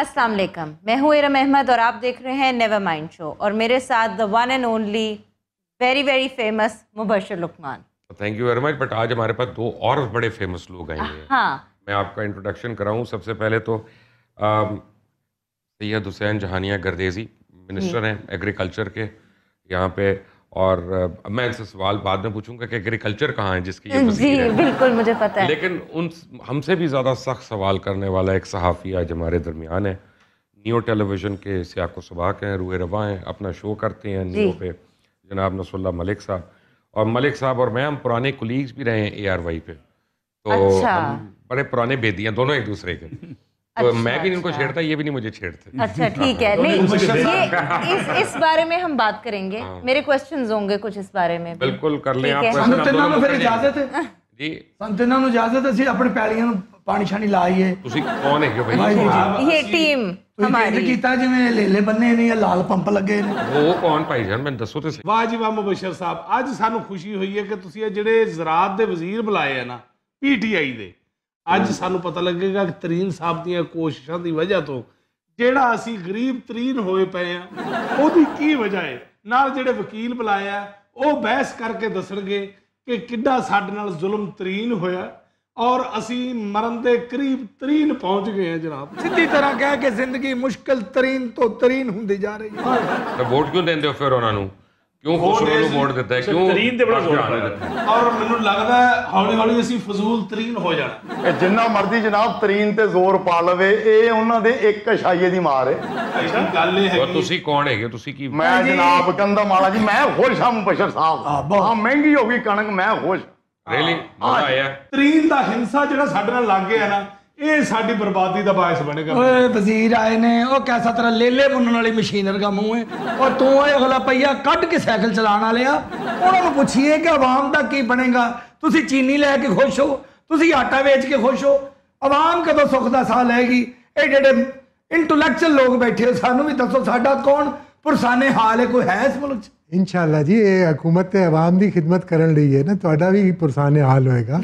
अस्सलाम वालेकुम मैं हूँ इरम अहमद और आप देख रहे हैं नेवर माइंड शो और मेरे साथ the one and only very very famous Mubashar Luqman thank you very much but आज हमारे पास दो और बड़े फेमस लोग आए हैं हाँ मैं आपका इंट्रोडक्शन कराऊँ सबसे पहले तो सैयद हुसैन जहानिया गर्देजी मिनिस्टर हैं एग्रीकल्चर के यहाँ पे और मैं इनसे सवाल बाद में पूछूंगा कि एग्रीकल्चर कहाँ है जिसकी ये जी बिल्कुल मुझे पता है लेकिन उन हमसे भी ज़्यादा सख्त सवाल करने वाला एक सहाफ़ी आज हमारे दरमियान है न्यू टेलीविज़न के सियाको सबाक हैं रूह रवा हैं अपना शो करते हैं न्यू पे जनाब नसल्ला मलिक साहब और मलिक साहब और मैं हम पुराने कुलीग्स भी रहे हैं ए आर वाई पे तो अच्छा। बड़े पुराने बेदी हैं दोनों एक दूसरे के अच्छा, मैगिन इनको छेड़ता ये भी नहीं मुझे छेड़ते अच्छा ठीक है नहीं ये इस इस बारे में हम बात करेंगे मेरे क्वेश्चंस होंगे कुछ इस बारे में बिल्कुल कर लें आप क्वेश्चन ਤਿੰਨਾਂ ਨੂੰ ਫਿਰ ਇਜਾਜ਼ਤ ਹੈ ਜੀ ਸਾਨੂੰ ਤਿੰਨਾਂ ਨੂੰ ਇਜਾਜ਼ਤ ਹੈ ਅਸੀਂ ਆਪਣੇ ਪੈਲੀਆਂ ਨੂੰ ਪਾਣੀ ਛਾਣੀ ਲਾਈਏ ਤੁਸੀਂ ਕੌਣ ਹੈਗੇ ਹੋ ਭਾਈ ये टीम ਹਮਾਰੀ ਹਮਾਰੀ ਕੀਤਾ ਜਿਵੇਂ ਲੇਲੇ ਬੰਨੇ ਨੇ ਜਾਂ ਲਾਲ ਪੰਪ ਲੱਗੇ ਨੇ ਉਹ ਕੌਣ ਭਾਈਜਾਨ ਮੈਨੂੰ ਦੱਸੋ ਤੇ ਸਹੀ ਵਾਹ ਜੀ ਵਾਹ ਮੁਬਸ਼ਰ ਸਾਹਿਬ ਅੱਜ ਸਾਨੂੰ ਖੁਸ਼ੀ ਹੋਈ ਹੈ ਕਿ ਤੁਸੀਂ ਇਹ ਜਿਹੜੇ ਜ਼ਰਾਤ ਦੇ ਵਜ਼ੀਰ ਬੁਲਾਏ ਆ ਨਾ ਪੀਟੀਆਈ ਦੇ ਅੱਜ ਸਾਨੂੰ ਪਤਾ ਲੱਗੇਗਾ ਕਿ ਤਰੀਨ ਸਾਹਿਬ ਦੀਆਂ ਕੋਸ਼ਿਸ਼ਾਂ ਦੀ ਵਜ੍ਹਾ ਤੋਂ ਜਿਹੜਾ ਅਸੀਂ ਗਰੀਬ ਤਰੀਨ ਹੋਏ ਪਏ ਆ ਉਹਦੀ ਕੀ ਵਜ੍ਹਾ ਹੈ ਨਾਲ ਜਿਹੜੇ ਵਕੀਲ ਬੁਲਾਇਆ ਉਹ ਬਹਿਸ ਕਰਕੇ ਦੱਸਣਗੇ ਕਿ ਕਿੱਡਾ ਸਾਡੇ ਨਾਲ ਜ਼ੁਲਮ ਤਰੀਨ ਹੋਇਆ ਔਰ ਅਸੀਂ ਮਰਨ ਦੇ ਕਰੀਬ ਤਰੀਨ ਪਹੁੰਚ ਗਏ ਆ ਜਨਾਬ ਸਿੱਧੀ ਤਰ੍ਹਾਂ ਕਹਿ ਕੇ ਜ਼ਿੰਦਗੀ ਮੁਸ਼ਕਲ ਤਰੀਨ ਤੋਂ ਤਰੀਨ ਹੁੰਦੀ ਜਾ ਰਹੀ ਹੈ ਤਾਂ ਵੋਟ ਕਿਉਂ ਦਿੰਦੇ ਹੋ ਫਿਰ ਉਹਨਾਂ ਨੂੰ ਕਿਉਂ ਖੁਸਰੋ ਨੂੰ ਮੋੜ ਦਿੱਤਾ ਕਿਉਂ ਤਰੀਨ ਤੇ ਬੜਾ ਜ਼ੋਰ ਰਿਹਾ ਔਰ ਮੈਨੂੰ ਲੱਗਦਾ ਹੈ ਹੌਲੀ ਹੌਲੀ ਅਸੀਂ ਫਜ਼ੂਲ ਤਰੀਨ ਹੋ ਜਾਣਾ ਇਹ ਜਿੰਨਾ ਮਰਜ਼ੀ ਜਨਾਬ ਤਰੀਨ ਤੇ ਜ਼ੋਰ ਪਾ ਲਵੇ ਇਹ ਉਹਨਾਂ ਦੇ ਇੱਕ ਅਸ਼ਾਈਏ ਦੀ ਮਾਰ ਹੈ ਗੱਲ ਇਹ ਹੈ ਤੁਸੀਂ ਕੌਣ ਹੈਗੇ ਤੁਸੀਂ ਕੀ ਮੈਂ ਜਨਾਬ ਕੰਦਾ ਮਾਲਾ ਜੀ ਮੈਂ ਖੁਸ਼ ਹਾਂ ਬਸ਼ਰ ਸਾਹਿਬ ਬਹੁਤ ਮਹਿੰਗੀ ਹੋ ਗਈ ਕਣਕ ਮੈਂ ਖੁਸ਼ ਰੀਲੀ ਮਜ਼ਾ ਆਇਆ ਤਰੀਨ ਦਾ ਹਿੰਸਾ ਜਿਹੜਾ ਸਾਡੇ ਨਾਲ ਲੱਗ ਗਿਆ ਨਾ ਇਹ ਸਾਡੀ ਬਰਬਾਦੀ ਦਾ ਬਾਇਸ ਬਣੇਗਾ ਓਏ ਵਜ਼ੀਰ ਆਏ ਨੇ ਉਹ ਕੈਸਾ ਤੇਰਾ ਲੇਲੇ ਮੁੰਨਣ ਵਾਲੀ ਮਸ਼ੀਨ ਵਰਗਾ ਮੂੰਹ ਏ ਉਹ ਤੂੰ ਇਹ ਅਗਲਾ ਪਈਆ ਕੱਢ ਕੇ ਸਾਈਕਲ ਚਲਾਉਣ ਵਾਲਿਆ ਉਹਨਾਂ ਨੂੰ ਪੁੱਛੀਏ ਕਿ ਆਵਾਮ ਦਾ ਕੀ ਬਣੇਗਾ ਤੁਸੀਂ ਚੀਨੀ ਲੈ ਕੇ ਖੁਸ਼ ਹੋ ਤੁਸੀਂ ਆਟਾ ਵੇਚ ਕੇ ਖੁਸ਼ ਹੋ ਆਵਾਮ ਕਦੋਂ ਸੁੱਖ ਦਾ ਸਾਹ ਲੈਗੀ ਇਹ ਜਿਹੜੇ ਇੰਟੈਲੈਕਚੁਅਲ ਲੋਕ ਬੈਠੇ ਸਾਨੂੰ ਵੀ ਦੱਸੋ ਸਾਡਾ ਕੌਣ ਪੁਰਸਾਨੇ ਹਾਲ ਹੈ ਕੋਈ ਹੈ ਇਸ ਮੁਲਕ 'ਚ ਇਨਸ਼ਾਅੱਲਾ ਜੀ ਇਹ ਹਕੂਮਤ ਤੇ ਆਵਾਮ ਦੀ ਖਿਦਮਤ ਕਰਨ ਲਈ ਹੈ ਨਾ ਤੁਹਾਡਾ ਵੀ ਪੁਰਸਾਨੇ ਹਾਲ ਹੋਏਗਾ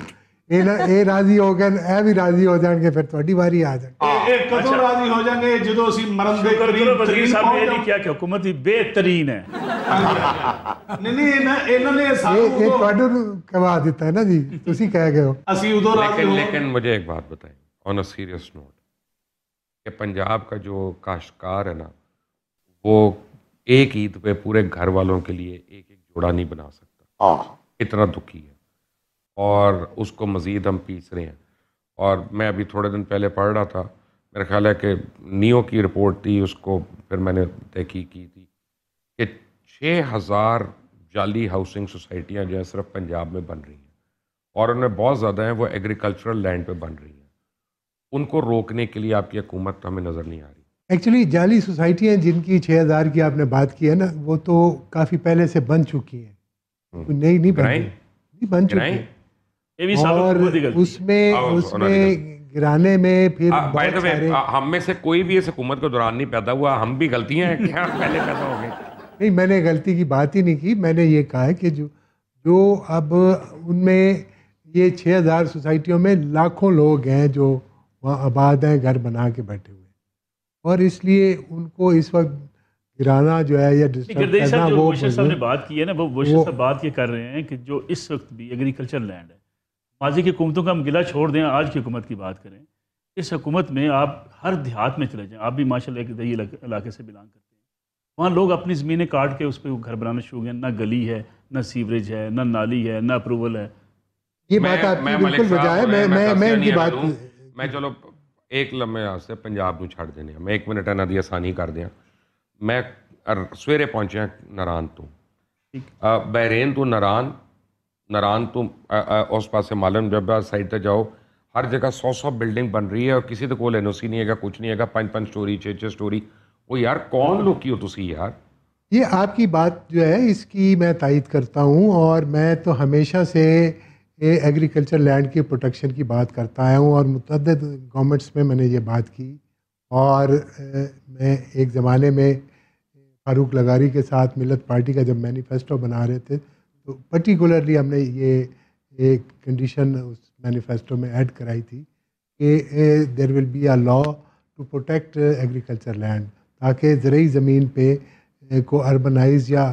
ਇਹ ਇਹ ਰਾਜ਼ੀ ਹੋ ਗਏ ਇਹ ਵੀ ਰਾਜ਼ੀ ਹੋ ਜਾਣਗੇ ਫਿਰ ਤੁਹਾਡੀ ਵਾਰੀ ਆ ਜਾਣਗੇ ਇਹ ਕਦੋਂ ਰਾਜ਼ੀ ਹੋ ਜਾਣਗੇ ਜਦੋਂ ਅਸੀਂ ਮਰਨ ਦੇ ਕਰੀਬ ਵਜ਼ੀਰ ਸਾਹਿਬ ਨੇ ਇਹ ਨਹੀਂ ਕਿਹਾ ਕਿ ਹਕੂਮਤ ਹੀ ਬੇਹਤਰੀਨ ਹੈ ਨਹੀਂ ਨਹੀਂ ਇਹਨਾਂ ਇਹਨਾਂ ਨੇ ਸਾਨੂੰ ਇਹ ਤੁਹਾਨੂੰ ਕਵਾ ਦਿੱਤਾ ਹੈ ਨਾ ਜੀ ਤੁਸੀਂ ਕਹਿ ਗਏ ਹੋ ਅਸੀਂ ਉਦੋਂ ਰਾਜ਼ੀ ਹੋ लेकिन मुझे एक बात बताइए ऑन अ सीरियस नोट कि पंजाब का जो काश्तकार है ना वो एक ईद पे पूरे घर वालों के लिए एक एक जोड़ा नहीं बना सकता इतना दुखी है और उसको मज़ीद हम पीस रहे हैं और मैं अभी थोड़े दिन पहले पढ़ रहा था मेरा ख्याल है कि नियो की रिपोर्ट थी उसको फिर मैंने तहकी की थी कि छः हज़ार जाली हाउसिंग सोसाइटियाँ जो हैं सिर्फ पंजाब में बन रही हैं और उनमें बहुत ज़्यादा हैं वो एग्रीकल्चरल लैंड पे बन रही हैं उनको रोकने के लिए आपकी हुकूमत तो हमें नज़र नहीं आ रही एक्चुअली जाली सोसाइटियाँ जिनकी छः हज़ार की आपने बात की है ना वो तो काफ़ी पहले से बन चुकी हैं हम्म। नहीं, नहीं बन नहीं बन चुकी ये भी और उसमें हाँ, उसमें गिराने में फिर बाय द वे हम में से कोई भी इस हुकूमत के दौरान नहीं पैदा हुआ हम भी गलतियां हैं क्या पहले पैदा हो गए नहीं मैंने गलती की बात ही नहीं की मैंने ये कहा है कि जो जो अब उनमें ये छः हज़ार सोसाइटियों में लाखों लोग हैं जो वहाँ आबाद हैं घर बना के बैठे हुए और इसलिए उनको इस वक्त गिराना जो है या डिस्टर्ब करना वो बात की है ना वो बात ये कर रहे हैं कि जो इस वक्त भी एग्रीकल्चर लैंड है माजी की हुकूमतों का हम गिला छोड़ दें आज की हुकूमत की बात करें इस हुकूमत में आप हर देहात में चले जाएँ आप भी माशा एक दही इलाके से बिलोंग करते हैं वहाँ लोग अपनी ज़मीनें काट के उस पर घर बनाना शुरू हो ना गली है ना सीवरेज है ना नाली है ना अप्रूवल है ये बात आपकी बिल्कुल बजाय मैं मैं मैं इनकी बात मैं चलो एक लम्बे वास्ते पंजाब में छाड़ देने मैं एक मिनट ਮਿੰਟ ਇਹਨਾਂ ਦੀ ਆਸਾਨੀ ਕਰਦੇ ਹਾਂ ਮੈਂ ਸਵੇਰੇ ਪਹੁੰਚਿਆ ਨਰਾਨ तो ਠੀਕ ਬਹਿਰੇਨ नरान तुम उस पास से मालम जब साइड तक जाओ हर जगह सौ सौ बिल्डिंग बन रही है और किसी के तो कोल एन ओ सी नहीं है कुछ नहीं है पाँच पाँच स्टोरी छः छः स्टोरी वो यार कौन लोग की हो तुम यार ये आपकी बात जो है इसकी मैं तायद करता हूँ और मैं तो हमेशा से ये एग्रीकल्चर लैंड की प्रोटेक्शन की बात करता आया हूँ और मुतद गवर्नमेंट्स में मैंने ये बात की और मैं एक ज़माने में फारूक लगारी के साथ मिलत पार्टी का जब मैनिफेस्टो बना रहे थे तो पर्टिकुलरली हमने ये एक कंडीशन उस मैनिफेस्टो में ऐड कराई थी कि there will be a law to protect agriculture land ताकि ज़रूरी ज़मीन पे को अर्बनाइज या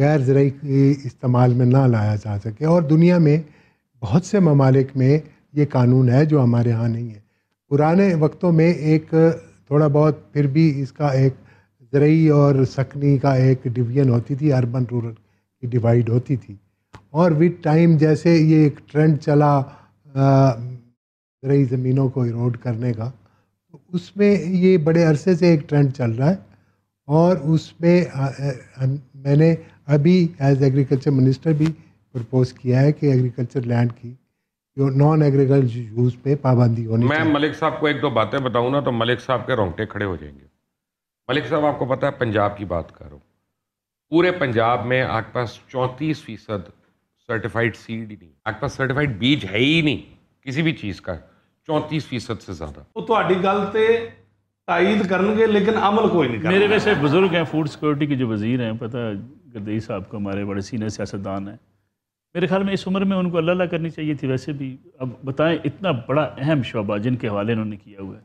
गैर ज़रूरी इस्तेमाल में ना लाया जा सके और दुनिया में बहुत से ममालिक में ये कानून है जो हमारे यहाँ नहीं है पुराने वक्तों में एक थोड़ा बहुत फिर भी इसका एक ज़रूरी और सकनी का एक डिवीजन होती थी अर्बन रूरल डिवाइड होती थी और विद टाइम जैसे ये एक ट्रेंड चला रही ज़मीनों को इरोड करने का तो उसमें ये बड़े अरसे से एक ट्रेंड चल रहा है और उसमें मैंने अभी एज एग्रीकल्चर मिनिस्टर भी प्रपोज किया है कि एग्रीकल्चर लैंड की जो नॉन एग्रीकल्चर यूज पे पाबंदी होनी मैं मलिक साहब को एक दो बातें बताऊँ ना तो मलिक साहब के रोंगटे खड़े हो जाएंगे मलिक साहब आपको पता है पंजाब की बात करूँ पूरे पंजाब में आपके पास चौंतीस फीसद सर्टिफाइड सीड ही नहीं आपके पास सर्टिफाइड बीज है ही नहीं किसी भी चीज़ का चौंतीस फीसद से ज़्यादा वो थोड़ी ਗੱਲ ਤੇ ਤਾਇਦ ਕਰਨਗੇ ਲੇਕਿਨ ਅਮਲ ਕੋਈ नहीं मेरे वैसे बुज़ुर्ग हैं फूड सिक्योरिटी के जो वज़ीर हैं पता गई गदई साहब को हमारे बड़े सीनियर सियासतदान हैं मेरे ख्याल में इस उम्र में उनको अल्लाह करनी चाहिए थी वैसे भी अब बताएं इतना बड़ा अहम शोबा जिनके हवाले इन्होंने किया हुआ है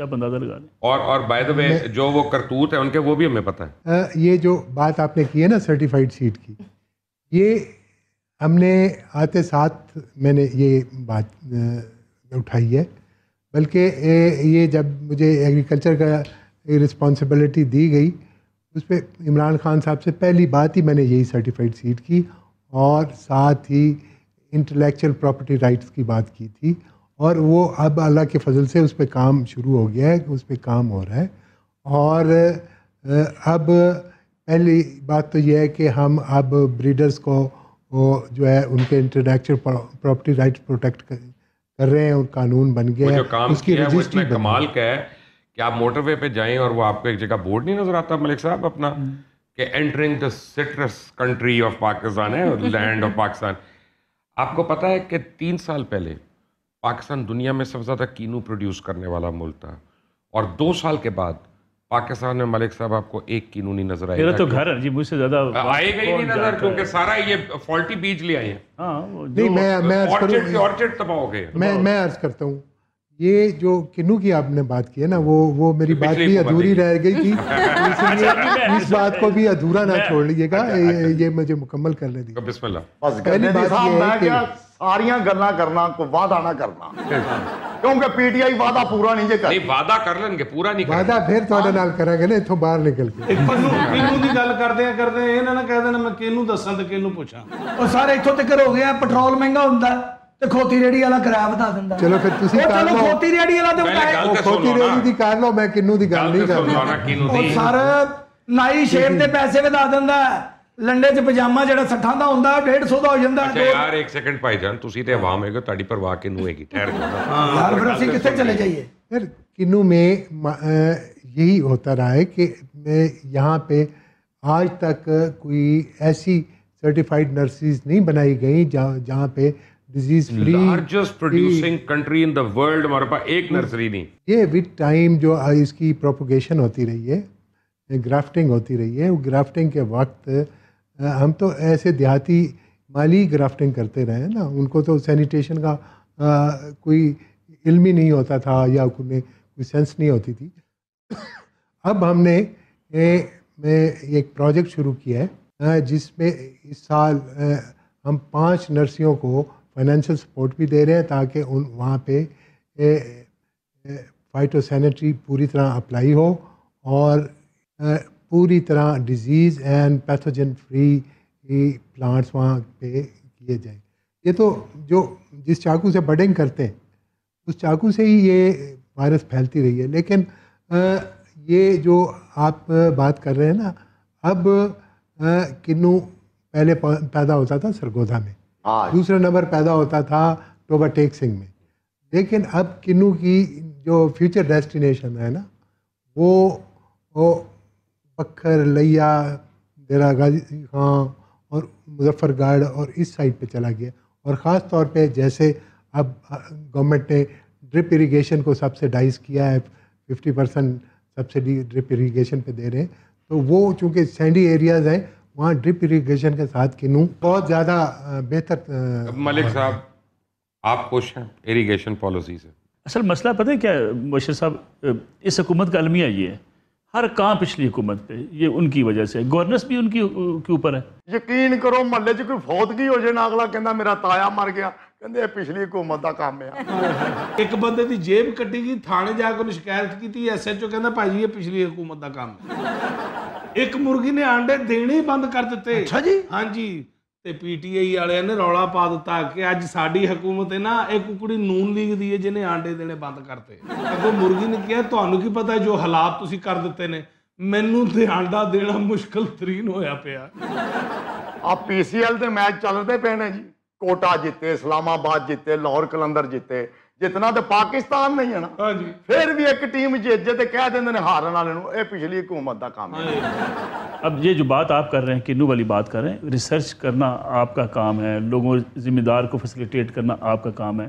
से आप अंदाज़ा लगा लें और और बाय द वे जो वो करतूत है उनके वो भी हमें पता है ये जो बात आपने की है ना सर्टिफाइड सीट की ये हमने आते साथ मैंने ये बात उठाई है बल्कि ये जब मुझे एग्रीकल्चर का रिस्पॉन्सिबिलिटी दी गई उस पर इमरान खान साहब से पहली बात ही मैंने यही सर्टिफाइड सीट की और साथ ही इंटेलेक्चुअल प्रॉपर्टी राइट्स की बात की थी और वो अब अल्लाह के फजल से उस पर काम शुरू हो गया है उस पर काम हो रहा है और अब पहली बात तो यह है कि हम अब ब्रीडर्स को वो जो है उनके इंटरनेक्चुअल प्रॉपर्टी राइट प्रोटेक्ट कर रहे हैं और कानून बन गया है काम उसकी है वो कमाल का है कि आप मोटरवे पे जाएं और वो आपको एक जगह बोर्ड नहीं नजर आता मलिक साहब अपना हम्म। कि entering the citrus country of Pakistan है लैंड ऑफ पाकिस्तान आपको पता है कि तीन साल पहले पाकिस्तान दुनिया में सबसे ज़्यादा कीनू प्रोड्यूस करने वाला मुल्क था और दो साल के बाद पाकिस्तान में मलिक साहब आपको एक कीनू नहीं नजर आएगा तो घर जी मुझसे ज़्यादा आएगा ही नहीं नजर क्योंकि सारा ये फॉल्टी बीज ले आए हाँ, हैं मैं मैं अर्ज करता हूँ ये जो किन्नू की आपने बात की है ना वो वो मेरी बात भी अधूरी रह गई थी इसलिए अच्छा, इस बात को भी अधूरा ना छोड़ लीजिएगा अच्छा, ये अच्छा, मुझे मुकम्मल करने तो बिस्मिल्लाह पहली बात ये है कि ਸਾਰੀਆਂ ਗੱਲਾਂ ਕਰਨਾ ਕੋ ਵਾਅਦਾ ਨਾ ਕਰਨਾ ਕਿਉਂਕਿ ਪੀਟੀਆਈ ਵਾਅਦਾ ਪੂਰਾ ਨਹੀਂ ਜੇ ਕਰ ਨਹੀਂ ਵਾਅਦਾ ਕਰ ਲੈਣਗੇ ਪੂਰਾ ਨਹੀਂ ਵਾਅਦਾ ਫਿਰ ਤੁਹਾਡੇ ਨਾਲ ਕਰਾਂਗੇ ਨਾ ਇੱਥੋਂ ਬਾਹਰ ਨਿਕਲ ਕੇ ਕਿਨੂੰ ਕਿਨੂੰ ਦੀ ਗੱਲ ਕਰਦੇ ਆ ਕਰਦੇ ਇਹ ਨਾ ਨਾ ਕਹਿ ਦੇਣਾ ਮੈਂ ਕਿਨੂੰ ਦੱਸਾਂ ਤੇ ਕਿਨੂੰ ਪੁੱਛਾਂ ਉਹ ਸਾਰੇ ਇੱਥੋਂ ਤੱਕ ਹੋ ਆ ਪੈਟਰੋਲ ਮਹਿੰਗਾ ਹੁੰਦਾ ਤੇ ਖੋਤੀ ਰੇੜੀ ਵਾਲਾ ਕਿਰਾਇਆ ਵਧਾ ਦਿੰਦਾ ਚਲੋ ਫਿਰ ਤੁਸੀਂ ਕਰ ਲਓ ਖੋਤੀ ਰੇੜੀ ਵਾਲਾ ਤੇ ਉਹ ਖੋਤੀ ਰੇੜੀ ਦੀ ਕਰ ਲਓ ਮੈਂ ਕਿਨੂੰ ਦੀ ਗੱਲ ਨਹੀਂ ਕਰਦਾ ਉਹ ਸਰ ਨਾਈ ਸ਼ੇਰ ਦੇ ਪੈਸੇ ਵਧਾ ਦਿੰਦਾ ਲੰਡੇ 'ਚ ਪਜਾਮਾ ਜਿਹੜਾ 60 ਦਾ ਹੁੰਦਾ 150 ਦਾ ਹੋ ਜਾਂਦਾ ਅੱਛਾ ਯਾਰ ਇੱਕ ਸੈਕਿੰਡ ਭਾਈ ਜਾਨ ਤੁਸੀਂ ਤੇ ਆਵਾਮ ਹੈਗੇ ਤੁਹਾਡੀ ਪਰਵਾਹ ਕਿਨੂੰ ਹੈਗੀ ਠਹਿਰ ਜਾਓ ਯਾਰ ਫਿਰ ਅਸੀਂ ਕਿੱਥੇ ਚਲੇ ਜਾਈਏ फिर किन्नू में यही होता रहा है कि मैं यहाँ पे आज तक कोई ऐसी सर्टिफाइड नर्सिस नहीं बनाई गई जहाँ जहाँ पे disease free largest producing country in the world हमारे पास एक नर्सरी नहीं ये विद टाइम जो इसकी प्रोपोगेशन होती रही है ग्राफ्टिंग होती रही है ग्राफ्टिंग के वक्त हम तो ऐसे देहाती माली ग्राफ्टिंग करते रहे ना उनको तो सैनिटेशन का आ, कोई इल्म ही नहीं होता था या उन्हें कोई सेंस नहीं होती थी अब हमने ए, में एक प्रोजेक्ट शुरू किया है जिसमें इस साल हम पांच नर्सियों को फाइनेंशियल सपोर्ट भी दे रहे हैं ताकि उन वहाँ पे फाइटोसैनिटरी पूरी तरह अप्लाई हो और पूरी तरह डिजीज़ एंड पैथोजन फ्री ही प्लांट्स वहाँ पे किए जाएँ ये तो जो जिस चाकू से बडिंग करते हैं उस चाकू से ही ये वायरस फैलती रही है लेकिन ये जो आप बात कर रहे हैं ना अब किन्नू पहले पैदा होता था सरगोधा में हाँ। दूसरा नंबर पैदा होता था टोबा टेक सिंह में लेकिन अब किन्नू की जो फ्यूचर डेस्टिनेशन है ना वो, वो पखर लैया डेरा गाजी खां हाँ, और मुजफ्फरगढ़ और इस साइड पे चला गया और ख़ास तौर पे जैसे अब गवर्नमेंट ने ड्रिप इरिगेशन को सब्सिडाइज किया है fifty percent subsidy drip irrigation पे दे रहे हैं तो वो चूँकि सैंडी एरियाज़ हैं वहाँ ड्रिप इरिगेशन के साथ किनू बहुत ज़्यादा बेहतर मलिक हाँ। साहब आप खुश हैं इरीगेशन पॉलिसी से असल मसला पता है क्या मुशर साहब इस हुकूमत का अलमिया ये है हर काम पिछली हुकूमत पे ये उनकी वजह से गवर्नेंस भी उनकी के ऊपर है यकीन करो महल च कोई फौतगी हो जाए ना अगला कहना मेरा ताया मर गया ਕਹਿੰਦੇ ਇਹ ਪਿਛਲੀ ਹਕੂਮਤ ਦਾ ਕੰਮ ਆ ਇੱਕ ਬੰਦੇ ਦੀ ਜੇਬ ਕੱਟੀ ਗਈ ਥਾਣੇ ਜਾ ਕੇ ਉਹਨੂੰ ਸ਼ਿਕਾਇਤ ਕੀਤੀ ਐਸਐਚਓ ਕਹਿੰਦਾ ਭਾਜੀ ਇਹ ਪਿਛਲੀ ਹਕੂਮਤ ਦਾ ਕੰਮ ਹੈ ਇੱਕ ਮੁਰਗੀ ਨੇ ਆਂਡੇ ਦੇਣੇ ਬੰਦ ਕਰ ਦਿੱਤੇ ਅੱਛਾ ਜੀ ਹਾਂਜੀ ਤੇ ਪੀਟੀਆਈ ਵਾਲਿਆਂ ਨੇ ਰੌਲਾ ਪਾ ਦਿੱਤਾ ਕਿ ਅੱਜ ਸਾਡੀ ਹਕੂਮਤ ਹੈ ਨਾ ਇਹ ਕੁਕੜੀ ਨੂਨ ਲੀਗ ਦੀ ਹੈ ਜਿਹਨੇ ਆਂਡੇ ਦੇਣੇ ਬੰਦ ਕਰਤੇ ਅੱਗੋਂ ਮੁਰਗੀ ਨੇ ਕਿਹਾ ਤੁਹਾਨੂੰ ਕੀ ਪਤਾ ਜੋ ਹਾਲਾਤ ਤੁਸੀਂ ਕਰ ਦਿੱਤੇ ਨੇ ਮੈਨੂੰ ਤੇ ਆਂਡਾ ਦੇਣਾ ਮੁਸ਼ਕਲ ਤਰੀਨ ਹੋਇਆ ਪਿਆ ਆ ਪੀਸੀਐਲ ਦੇ ਮੈਚ ਚੱਲਦੇ ਪੈਣੇ ਜੀ ਕੋਟਾ ਜਿੱਤੇ ਇਸਲਾਮਾਬਾਦ ਜਿੱਤੇ ਲਾਹੌਰ ਕਲੰਦਰ ਜਿੱਤੇ जितना तो पाकिस्तान नहीं है ना हाँ फिर भी एक टीम ਜੇ ਤੇ कह ਦਿੰਦੇ हारन वाले ਵਾਲੇ ਨੂੰ ਇਹ ਪਿਛਲੀ ਹਕੂਮਤ ਦਾ अब ये जो बात आप कर रहे हैं किन्नू वाली बात कर रहे हैं रिसर्च करना आपका काम है लोगों जिम्मेदार को फैसिलिटेट करना आपका काम है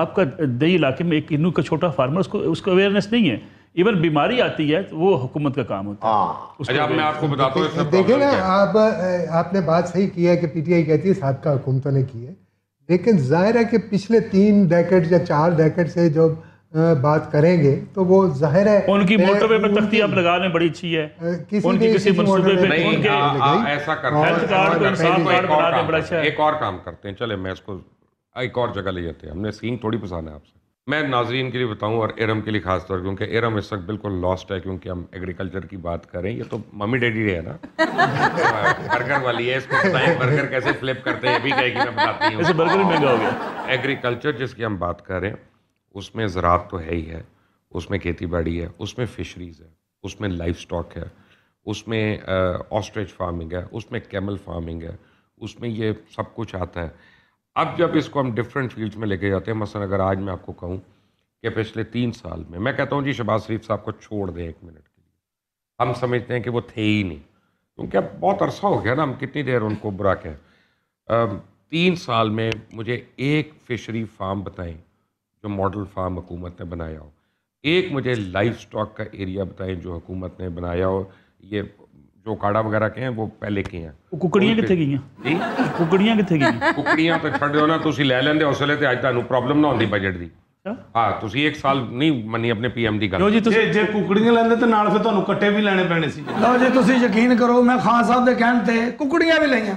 आपका दही इलाके में एक किन्नू का छोटा फार्मर उसको उसको अवेयरनेस नहीं है इवन बीमारी आती है तो वो हुकूमत का काम होता है हाँ। अच्छा मैं आपको बताता हूँ देखिए ना आप आपने बात सही की है कि पीटीआई कहती है का हुकूमतों ने की है लेकिन ज़ाहिर है कि पिछले तीन डैकेट या चार डैकेट से जब बात करेंगे तो वो जाहिर है उनकी मोटरवे पे तख्ती आप लगाने बड़ी अच्छी है किसी उनकी किसी मंसूबे पे उनके ऐसा करते हैं अच्छा एक और काम करते हैं चले मैं इसको एक और जगह ले जाते हैं हमने सीन थोड़ी पसंद है आपसे मैं नाजरीन के लिए बताऊं और एरम के लिए खास तौर क्योंकि एरम इस वक्त बिल्कुल लॉस्ट है क्योंकि हम एग्रीकल्चर की बात करें ये तो मम्मी डैडी है ना बर्गर वाली है इसको बर्गर कैसे फ्लिप करते हैं अभी कहेगी मैं बताती हूँ बर्गर में हो गया एग्रीकल्चर जिसकी हम बात करें उसमें ज़रात तो है ही है उसमें खेती बाड़ी है उसमें फिशरीज़ है उसमें लाइफ स्टॉक है उसमें ऑस्ट्रेज फार्मिंग है उसमें कैमल फार्मिंग है उसमें ये सब कुछ आता है अब जब इसको हम डिफरेंट फील्ड्स में लेके जाते हैं मसलन अगर आज मैं आपको कहूँ कि पिछले तीन साल में मैं कहता हूँ जी शहबाज शरीफ साहब को छोड़ दें एक मिनट के लिए हम समझते हैं कि वो थे ही नहीं क्योंकि अब बहुत अरसा हो गया ना हम कितनी देर उनको बुरा कहें तीन साल में मुझे एक फिशरी फार्म बताएं जो मॉडल फार्म हुकूमत ने बनाया हो एक मुझे लाइफ स्टॉक का एरिया बताएं जो हुकूमत ने बनाया हो ये ਜੋ ਕਾੜਾ ਵਗੈਰਾ ਕਹੇ ਉਹ ਪਹਿਲੇ ਕੀ ਆ ਉਹ ਕੁਕੜੀਆਂ ਕਿੱਥੇ ਗਈਆਂ ਜੀ ਕੁਕੜੀਆਂ ਕਿੱਥੇ ਗਈਆਂ ਕੁਕੜੀਆਂ ਤਾਂ ਛੱਡਿਓ ਨਾ ਤੁਸੀਂ ਲੈ ਲੈਂਦੇ ਹੌਸਲੇ ਤੇ ਅੱਜ ਤੁਹਾਨੂੰ ਪ੍ਰੋਬਲਮ ਨਾ ਹੁੰਦੀ ਬਜਟ ਦੀ ਹਾਂ ਤੁਸੀਂ 1 ਸਾਲ ਨਹੀਂ ਮੰਨੀ ਆਪਣੇ ਪੀਐਮ ਦੀ ਗੱਲ ਜੇ ਜੇ ਕੁਕੜੀਆਂ ਲੈਂਦੇ ਤਾਂ ਨਾਲ ਫਿਰ ਤੁਹਾਨੂੰ ਕੱਟੇ ਵੀ ਲੈਣੇ ਪੈਣੇ ਸੀ ਲਓ ਜੇ ਤੁਸੀਂ ਯਕੀਨ ਕਰੋ ਮੈਂ ਖਾਨ ਸਾਹਿਬ ਦੇ ਕਹਿਣ ਤੇ ਕੁਕੜੀਆਂ ਵੀ ਲਈਆਂ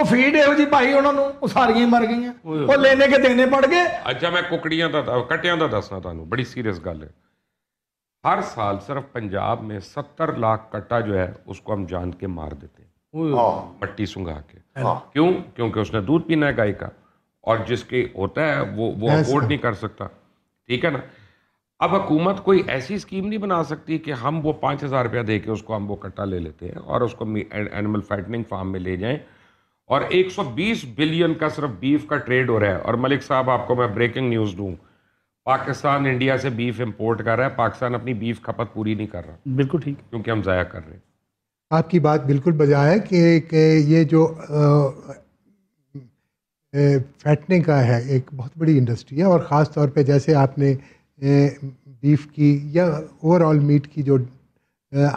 ਉਹ ਫੀਡ ਇਹੋ ਜੀ ਭਾਈ ਉਹਨਾਂ ਨੂੰ ਉਹ ਸਾਰੀਆਂ ਹੀ ਮਰ ਗਈਆਂ ਉਹ ਲੈਣੇ ਕੇ ਦੇਣੇ ਪੜ ਗਏ ਅੱਛਾ ਮੈਂ ਕੁਕੜੀਆਂ ਦਾ ਕੱਟਿਆਂ ਦਾ ਦੱਸਣਾ ਤੁਹਾਨੂੰ ਬੜੀ ਸੀਰੀਅਸ ਗੱਲ ਹੈ हर साल सिर्फ पंजाब में सत्तर लाख कट्टा जो है उसको हम जान के मार देते हैं हाँ। मट्टी सुंगा के हाँ। क्यों क्योंकि उसने दूध पीना है गाय का और जिसके होता है वो वो अफोर्ड नहीं कर सकता ठीक है ना अब हुकूमत कोई ऐसी स्कीम नहीं बना सकती कि हम वो पाँच हज़ार रुपया दे के उसको हम वो कट्टा ले लेते हैं और उसको एनिमल फैटनिंग फार्म में ले जाएं और 120 बिलियन का सिर्फ बीफ का ट्रेड हो रहा है और मलिक साहब आपको मैं ब्रेकिंग न्यूज़ दूँ पाकिस्तान इंडिया से बीफ इम्पोर्ट कर रहा है पाकिस्तान अपनी बीफ खपत पूरी नहीं कर रहा बिल्कुल ठीक क्योंकि हम ज़ाया कर रहे हैं आपकी बात बिल्कुल बजा है कि, कि ये जो फैटने का है एक बहुत बड़ी इंडस्ट्री है और ख़ास तौर पे जैसे आपने बीफ की या ओवरऑल मीट की जो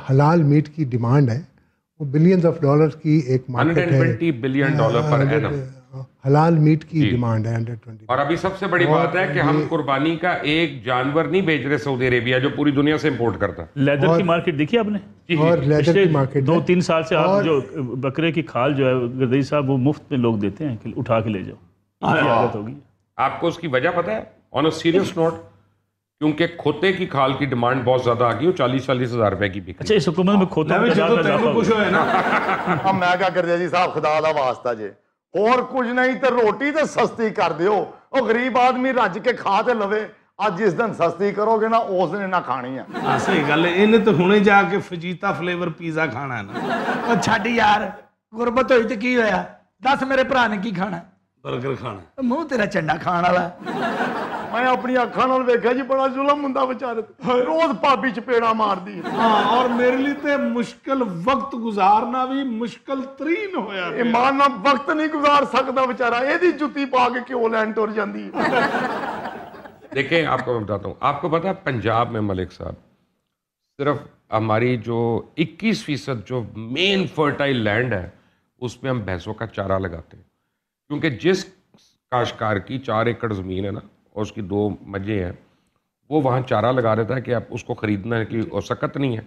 हलाल मीट की डिमांड है वो बिलियंस ऑफ डॉलर्स की एक मार्केट है बिलियन डॉलर पर हलाल मीट की डिमांड है हंड्रेड ट्वेंटी और अभी सबसे बड़ी बात है कि हम कुर्बानी का एक जानवर नहीं बेच रहे सऊदी अरेबिया जो पूरी दुनिया से इम्पोर्ट करता है लेदर की मार्केट देखी आपने और लेदर की मार्केट दो तीन साल से आप जो बकरे की खाल जो है गर्दई साहब वो मुफ्त में लोग देते हैं उठा के ले जाओ हाँ। आदत होगी आपको उसकी वजह पता है ऑन अ सीरियस नोट क्योंकि खोते की खाल की डिमांड बहुत ज्यादा आ गई और चालीस चालीस हजार रुपए की अच्छा इस हुकूमत में खोते तो मैं क्या कर दिया जी साहब खुदा वास्ता जी ਹੋਰ ਕੁਝ ਨਹੀਂ ਤੇ ਰੋਟੀ ਤੇ ਸਸਤੀ ਕਰ ਦਿਓ ਉਹ ਗਰੀਬ ਆਦਮੀ ਰੱਜ ਕੇ ਖਾ ਤੇ ਲਵੇ ਅੱਜ ਇਸ ਦਿਨ ਸਸਤੀ ਕਰੋਗੇ ਨਾ ਉਸ ਦਿਨ ਇਹਨਾਂ ਖਾਣੀ ਆ ਆ ਸਹੀ ਗੱਲ ਹੈ, ਇਹਨੇ ਤਾਂ ਹੁਣੇ ਜਾ ਕੇ ਫਜੀਤਾ ਫਲੇਵਰ ਪੀਜ਼ਾ ਖਾਣਾ ਨਾ ਉਹ ਛੱਡ ਯਾਰ ਗੁਰਬਤ ਹੋਈ ਤੇ ਕੀ ਹੋਇਆ ਦੱਸ ਮੇਰੇ ਭਰਾ ਨੇ ਕੀ ਖਾਣਾ ਬਰਗਰ ਖਾਣਾ ਮੂੰਹ ਤੇਰਾ ਚੰਡਾ ਖਾਣ ਵਾਲਾ मैं अपनी अखा वेखा जी बड़ा जुलम होंगे बेचारे रोज भाभी चपेड़ा मार दी हाँ और मेरे लिए मुश्किल वक्त गुजारना भी मुश्किल तरीन होया ईमान वक्त नहीं गुजार सकता बेचारा यदि जुती पा के क्यों लैंड तुर जाती देखें आपको मैं बताता हूँ आपको पता है पंजाब में मलिक साहब सिर्फ हमारी जो 21 फीसद जो मेन फर्टाइल लैंड है उसमें हम भैंसों का चारा लगाते हैं क्योंकि जिस काशकार की चार एकड़ ज़मीन है ना और उसकी दो मजे हैं वो वहाँ चारा लगा देता है कि आप उसको ख़रीदने की औसकत नहीं है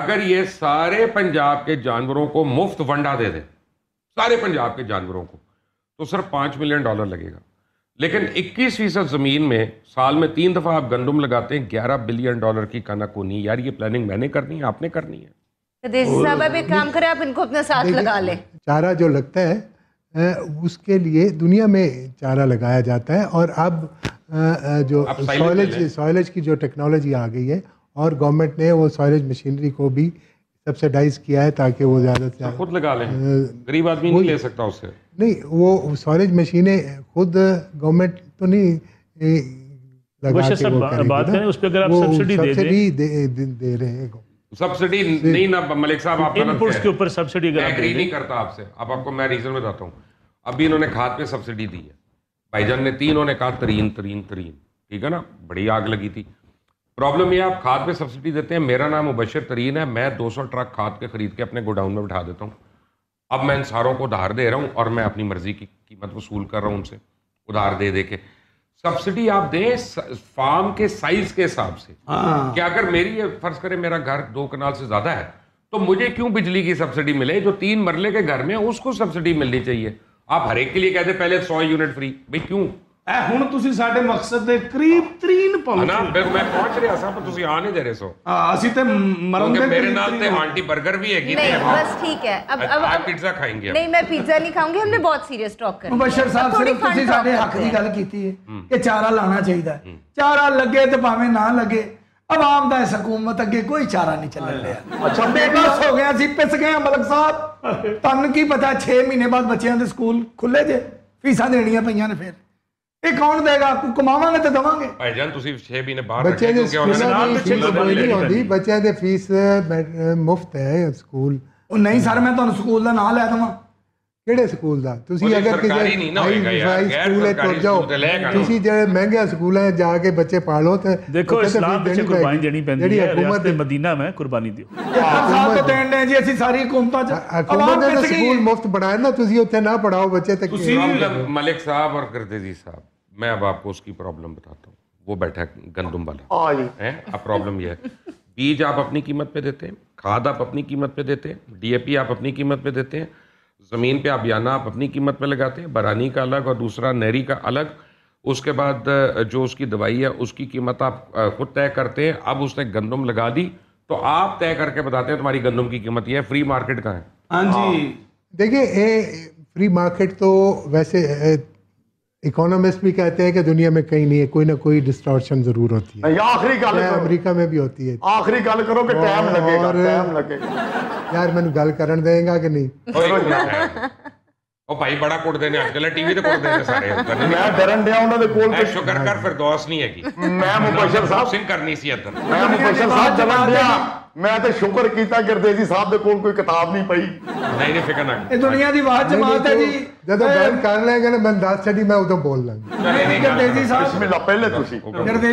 अगर ये सारे पंजाब के जानवरों को मुफ्त वंडा दे दें सारे पंजाब के जानवरों को तो सिर्फ पाँच मिलियन डॉलर लगेगा लेकिन 21 फीसद ज़मीन में साल में तीन दफ़ा आप गंदम लगाते हैं 11 बिलियन डॉलर की कनक नहीं यार ये प्लानिंग मैंने करनी है आपने करनी है काम करें आप इनको अपने साथ लगा ले चारा जो लगता है उसके लिए दुनिया में चारा लगाया जाता है और अब जो सॉयलेज सॉयलेज की जो टेक्नोलॉजी आ गई है और गवर्नमेंट ने वो सॉयलेज मशीनरी को भी सब्सिडाइज किया है ताकि वो ज़्यादा से तो ज़्यादा खुद लगा लें गरीब आदमी नहीं ले सकता उससे नहीं वो सॉयलेज मशीनें खुद गवर्नमेंट तो नहीं लगा के वो बात है उस पर अगर आप सब्सिडी दे, दे, दे, दे रहे हैं सब्सिडी नहीं ना मलिक साहब आप इनपुट्स के ऊपर सब्सिडी एग्री नहीं करता आपसे अब आपको मैं रीजन बताता हूँ अभी इन्होंने खाद पे सब्सिडी दी है भाईजान ने तीनों ने कहा तरीन तरीन तरीन ठीक है ना बड़ी आग लगी थी प्रॉब्लम ये आप खाद पे सब्सिडी देते हैं मेरा नाम मुबशर तरीन है मैं 200 ट्रक खाद के खरीद के अपने गोडाउन में बिठा देता हूँ अब मैं इन सारों को उधार दे रहा हूँ और मैं अपनी मर्जी की कीमत वसूल कर रहा हूँ उनसे उधार दे दे के सब्सिडी आप दें फार्म के साइज के हिसाब से हाँ। कि अगर मेरी फर्ज करें मेरा घर दो कनाल से ज्यादा है तो मुझे क्यों बिजली की सब्सिडी मिले जो तीन मरले के घर में उसको सब्सिडी मिलनी चाहिए आप हरेक के लिए कहते पहले सौ यूनिट फ्री भाई क्यों ਐ ਹੁਣ ਤੁਸੀਂ ਸਾਡੇ ਮਕਸਦ ਦੇ ਕਰੀਬ ਤਰੀਨ ਪਹੁੰਚੇ ਨਾ ਮੈਂ ਪਹੁੰਚ ਰਿਹਾ ਸਾਂ ਪਰ ਤੁਸੀਂ ਆ ਨਹੀਂ ਦੇ ਰਹੇ ਸੋ ਹਾਂ ਅਸੀਂ ਤੇ ਮਰਨ ਦੇ ਮੇਰੇ ਨਾਲ ਤੇ ਆਂਟੀ 버ਗਰ ਵੀ ਹੈਗੀ ਤੇ ਬਸ ਠੀਕ ਹੈ ਅਬ ਅਬ ਆ ਪੀਜ਼ਾ ਖਾਏਂਗੇ ਨਹੀਂ ਮੈਂ ਪੀਜ਼ਾ ਨਹੀਂ ਖਾਉਂਗੀ ਹਮਨੇ ਬਹੁਤ ਸੀਰੀਅਸ ਟਾਕ ਕਰ ਮੁਬਸ਼ਰ ਸਾਹਿਬ ਸਿਰਫ ਤੁਸੀਂ ਸਾਡੇ ਹੱਕ ਦੀ ਗੱਲ ਕੀਤੀ ਹੈ ਕਿ ਚਾਰਾ ਲਾਣਾ ਚਾਹੀਦਾ ਚਾਰਾ ਲੱਗੇ ਤੇ ਭਾਵੇਂ ਨਾ ਲੱਗੇ ਆਵਾਮ ਦਾ ਇਸ ਹਕੂਮਤ ਅੱਗੇ ਕੋਈ ਚਾਰਾ ਨਹੀਂ ਚੱਲਣ ਰਿਹਾ ਅੱਛਾ ਬੇਬਸ ਹੋ ਗਿਆ ਸੀ ਪਿਸ ਗਏ ਮਲਕ ਸਾਹਿਬ ਤੁਹਾਨੂੰ ਕੀ ਪਤਾ 6 ਮਹੀਨੇ ਬਾਅਦ ਬੱਚਿਆਂ ਦੇ ਸਕੂਲ ਖੁੱਲੇ ਜੇ ਫੀਸਾਂ ਦੇਣੀਆਂ ਪਈਆਂ ਨੇ ਫਿਰ ਇਹ ਕੌਣ ਦੇਗਾ ਕੋਈ ਕਮਾਵਾਂਗੇ ਤਾਂ ਦਵਾਂਗੇ ਭਾਈ ਜਾਨ ਤੁਸੀਂ 6 ਮਹੀਨੇ ਬਾਹਰ ਬੱਚੇ ਦੇ ਸਕੂਲ ਨਹੀਂ ਹੁੰਦੀ ਬੱਚਿਆਂ ਦੇ ਫੀਸ ਮੁਫਤ ਹੈ ਸਕੂਲ ਉਹ ਨਹੀਂ ਸਰ ਮੈਂ ਤੁਹਾਨੂੰ ਸਕੂਲ ਦਾ ਨਾਮ ਲੈ ਦਵਾਂ ਕਿਹੜੇ ਸਕੂਲ ਦਾ ਤੁਸੀਂ ਅਗਰ ਕਿਸੇ ਹਾਈ ਸਕੂਲ ਹੈ ਤੁਰ ਜਾਓ ਤੁਸੀਂ ਜਿਹੜੇ ਮਹਿੰਗੇ ਸਕੂਲਾਂ ਜਾ ਕੇ ਬੱਚੇ ਪਾਲੋ ਤੇ ਦੇਖੋ ਇਸਲਾਮ ਵਿੱਚ ਕੁਰਬਾਨੀ ਦੇਣੀ ਪੈਂਦੀ ਹੈ ਜਿਹੜੀ ਹਕੂਮਤ ਮਦੀਨਾ ਮੈਂ ਕੁਰਬਾਨੀ ਦਿਓ ਹਕੂਮਤ ਦੇਣ ਨੇ ਜੀ ਅਸੀਂ ਸਾਰੀ ਹਕੂਮਤਾਂ ਚ ਹਕੂਮਤ ਨੇ ਸਕੂਲ ਮੁਫਤ ਬਣਾਇਆ ਨਾ ਤੁਸੀਂ ਉੱਥੇ ਨਾ ਪੜਾਓ ਬੱਚੇ ਤੇ ਤੁਸੀਂ ਮਲਿਕ ਸਾਹਿਬ ਔਰ ਗਰਦੇਜ਼ੀ ਸਾਹਿਬ मैं अब आपको उसकी प्रॉब्लम बताता हूँ वो बैठा गंदुम वाला हाँ है अब प्रॉब्लम यह है बीज आप अपनी कीमत पे देते हैं खाद आप अपनी कीमत पे देते हैं डीएपी आप अपनी कीमत पे देते हैं ज़मीन पे याना आप अपनी कीमत पे लगाते हैं बरानी का अलग और दूसरा नहरी का अलग उसके बाद जो उसकी दवाई है उसकी कीमत आप खुद तय करते हैं अब उसने गंदम लगा दी तो आप तय करके बताते हैं तुम्हारी गंदम की कीमत यह फ्री मार्केट का है हाँ जी हाँ। देखिए फ्री मार्केट तो वैसे इकोनॉमिस्ट भी कहते हैं कि दुनिया में कहीं नहीं है कोई ना कोई डिस्ट्रॉक्शन जरूर होती है आखिरी गल अमेरिका में भी होती है आखिरी गल करो कि टाइम लगेगा टाइम लगेगा यार मैं गल करन देगा कि नहीं ਉਹ ਭਾਈ ਬੜਾ ਕੁੱਟਦੇ ਨੇ ਅੱਜਕੱਲ ਟੀਵੀ ਤੇ ਕੁੱਟਦੇ ਨੇ ਸਾਰੇ ਮੈਂ ਡਰਨ ਡਿਆ ਉਹਨਾਂ ਦੇ ਕੋਲ ਕਿ ਸ਼ੁਕਰ ਕਰ ਫਿਰਦੌਸ ਨਹੀਂ ਹੈਗੀ ਮੈਂ ਮੁਬਸ਼ਰ ਸਾਹਿਬ ਸਿੰਘ ਕਰਨੀ ਸੀ ਅੱਧਰ ਮੈਂ ਮੁਬਸ਼ਰ ਸਾਹਿਬ ਜਵਾਬ ਦਿਆ ਮੈਂ ਤੇ ਸ਼ੁਕਰ ਕੀਤਾ ਜੀ ਸਾਹਿਬ ਦੇ ਕੋਲ ਕੋਈ ਕਿਤਾਬ ਨਹੀਂ ਪਈ ਨਹੀਂ ਨਹੀਂ ਫਿਕਰ ਨਾ ਇਹ ਦੁਨੀਆ ਦੀ ਬਾਤ ਜਮਾਤ ਹੈ ਜੀ ਜਦੋਂ ਗੱਲ ਕਰ ਲੈਗੇ ਨਾ ਮੈਂ ਦੱਸ ਛੱਡੀ ਮੈਂ ਉਦੋਂ ਬੋਲ ਲਾਂਗਾ ਜੀ ਸਾਹਿਬ ਬਿਸਮਿਲ੍ਲਾ ਪਹਿਲੇ ਤੁਸੀਂ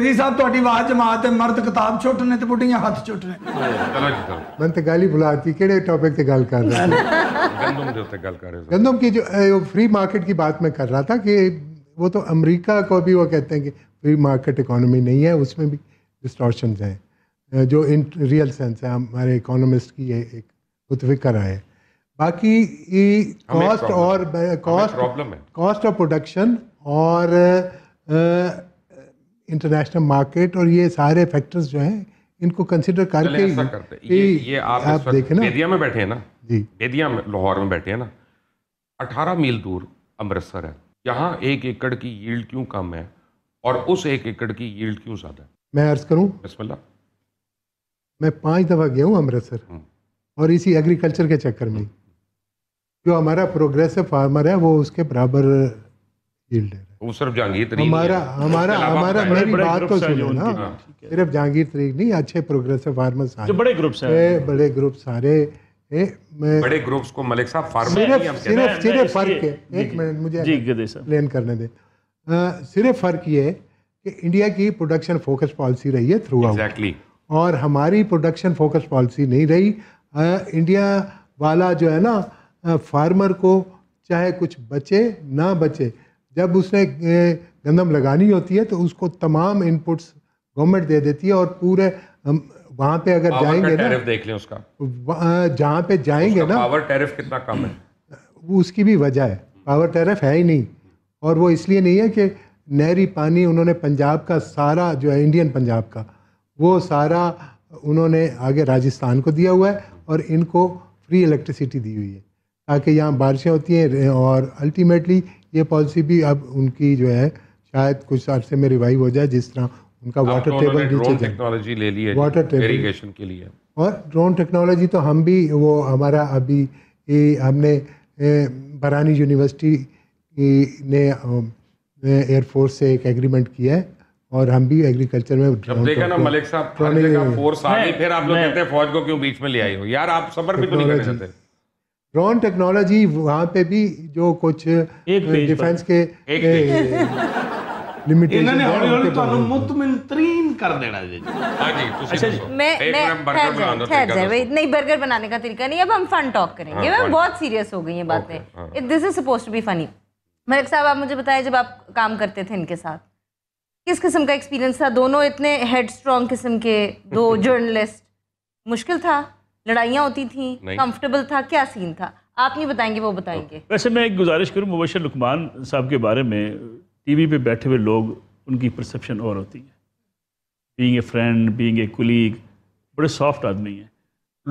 ਜੀ ਸਾਹਿਬ ਤੁਹਾਡੀ ਬਾਤ ਜਮਾਤ ਹੈ ਮਰਦ ਕਿਤਾਬ ਛੁੱਟਨੇ ਤੇ ਬੁੱਢੀਆਂ ਹੱਥ ਛੁੱਟਨੇ ਚਲੋ ਜੀ ਮੈਂ ਤੇ ਗਾਲੀ ਬੁਲਾਤੀ ਕਿਹੜੇ ਟੌਪਿਕ ਤੇ ਗੱਲ ਕਰ ਰਹੇ गंदम की जो फ्री मार्केट की बात मैं कर रहा था कि वो तो अमेरिका को भी वो कहते हैं कि फ्री मार्केट इकोनॉमी नहीं है उसमें भी डिस्टॉर्शन हैं जो इन रियल सेंस है हमारे इकोनॉमिस्ट की ये एक मुतफिका है बाकी कॉस्ट और कॉस्ट कॉस्ट ऑफ प्रोडक्शन और इंटरनेशनल मार्केट और ये सारे फैक्टर्स जो हैं इनको कंसिडर करके ये, ये आप, आप देखें ना में बैठे हैं ना जी बेदिया में लाहौर में बैठे हैं ना अठारह मील दूर अमृतसर है यहाँ एक एकड़ की यील्ड क्यों कम है और उस एक एकड़ की यील्ड क्यों ज़्यादा है मैं अर्ज़ करूँ बसमल्ला मैं पाँच दफ़ा गया हूँ अमृतसर हम्म। और इसी एग्रीकल्चर के चक्कर में जो हमारा प्रोग्रेसिव फार्मर है वो उसके बराबर यील्ड है वो सिर्फ जहांगीर तरीक हमारा हमारा हमारा मेरी बात तो सुनो ना हाँ। सिर्फ जहांगीर तरीक नहीं अच्छे प्रोग्रेसिव फार्मर्स बड़े ग्रुप्स बड़े ग्रुप सारे बड़े ग्रुप्स को मलिक साहब सिर्फ सिर्फ फर्क है एक मिनट मुझे प्लेन करने सिर्फ फर्क ये है कि इंडिया की प्रोडक्शन फोकस पॉलिसी रही है थ्रू आउट exactly. और हमारी प्रोडक्शन फोकस पॉलिसी नहीं रही आ, इंडिया वाला जो है ना फार्मर को चाहे कुछ बचे ना बचे जब उसने गंदम लगानी होती है तो उसको तमाम इनपुट्स गवर्नमेंट दे देती है और पूरे वहाँ पे अगर जाएंगे ना देख लें उसका जहाँ पे जाएंगे ना पावर टैरिफ कितना कम है उसकी भी वजह है पावर टैरिफ है ही नहीं और वो इसलिए नहीं है कि नहरी पानी उन्होंने पंजाब का सारा जो है इंडियन पंजाब का वो सारा उन्होंने आगे राजस्थान को दिया हुआ है और इनको फ्री इलेक्ट्रिसिटी दी हुई है ताकि यहाँ बारिशें होती हैं और अल्टीमेटली ये पॉलिसी भी अब उनकी जो है शायद कुछ अर्से में रिवाइव हो जाए जिस तरह उनका वाटर टेबल नीचे टेक्नोलॉजी ले ली है वाटर टेबल इरीगेशन के लिए और ड्रोन टेक्नोलॉजी तो हम भी वो हमारा अभी ए, हमने ए, बरानी यूनिवर्सिटी ने एयरफोर्स से एक एग्रीमेंट किया है और हम भी एग्रीकल्चर में जब देखा ना मलिक साहब फोर्स आ गई फिर आप लोग कहते हैं फौज को क्यों बीच में ले आई हो यार आप सबर भी तो नहीं करना चाहते ड्रोन टेक्नोलॉजी वहाँ पे भी जो कुछ डिफेंस के एक बनाने का तरीका नहीं अब हम फन टॉक करेंगे बहुत सीरियस हो गई बातें this is suppose to be funny Malik साहब आप मुझे बताएं जब आप काम करते थे इनके साथ किस किस्म का एक्सपीरियंस था दोनों इतने हेड स्ट्रॉन्ग किस्म के दो जर्नलिस्ट मुश्किल था लड़ाइयाँ होती थी कंफर्टेबल था क्या सीन था आप नहीं बताएंगे वो बताएंगे वैसे मैं एक गुजारिश करूँ मुबशर लुकमान साहब के बारे में टीवी पे बैठे हुए लोग उनकी परसेप्शन और होती है being a friend being a colleague बड़े सॉफ्ट आदमी हैं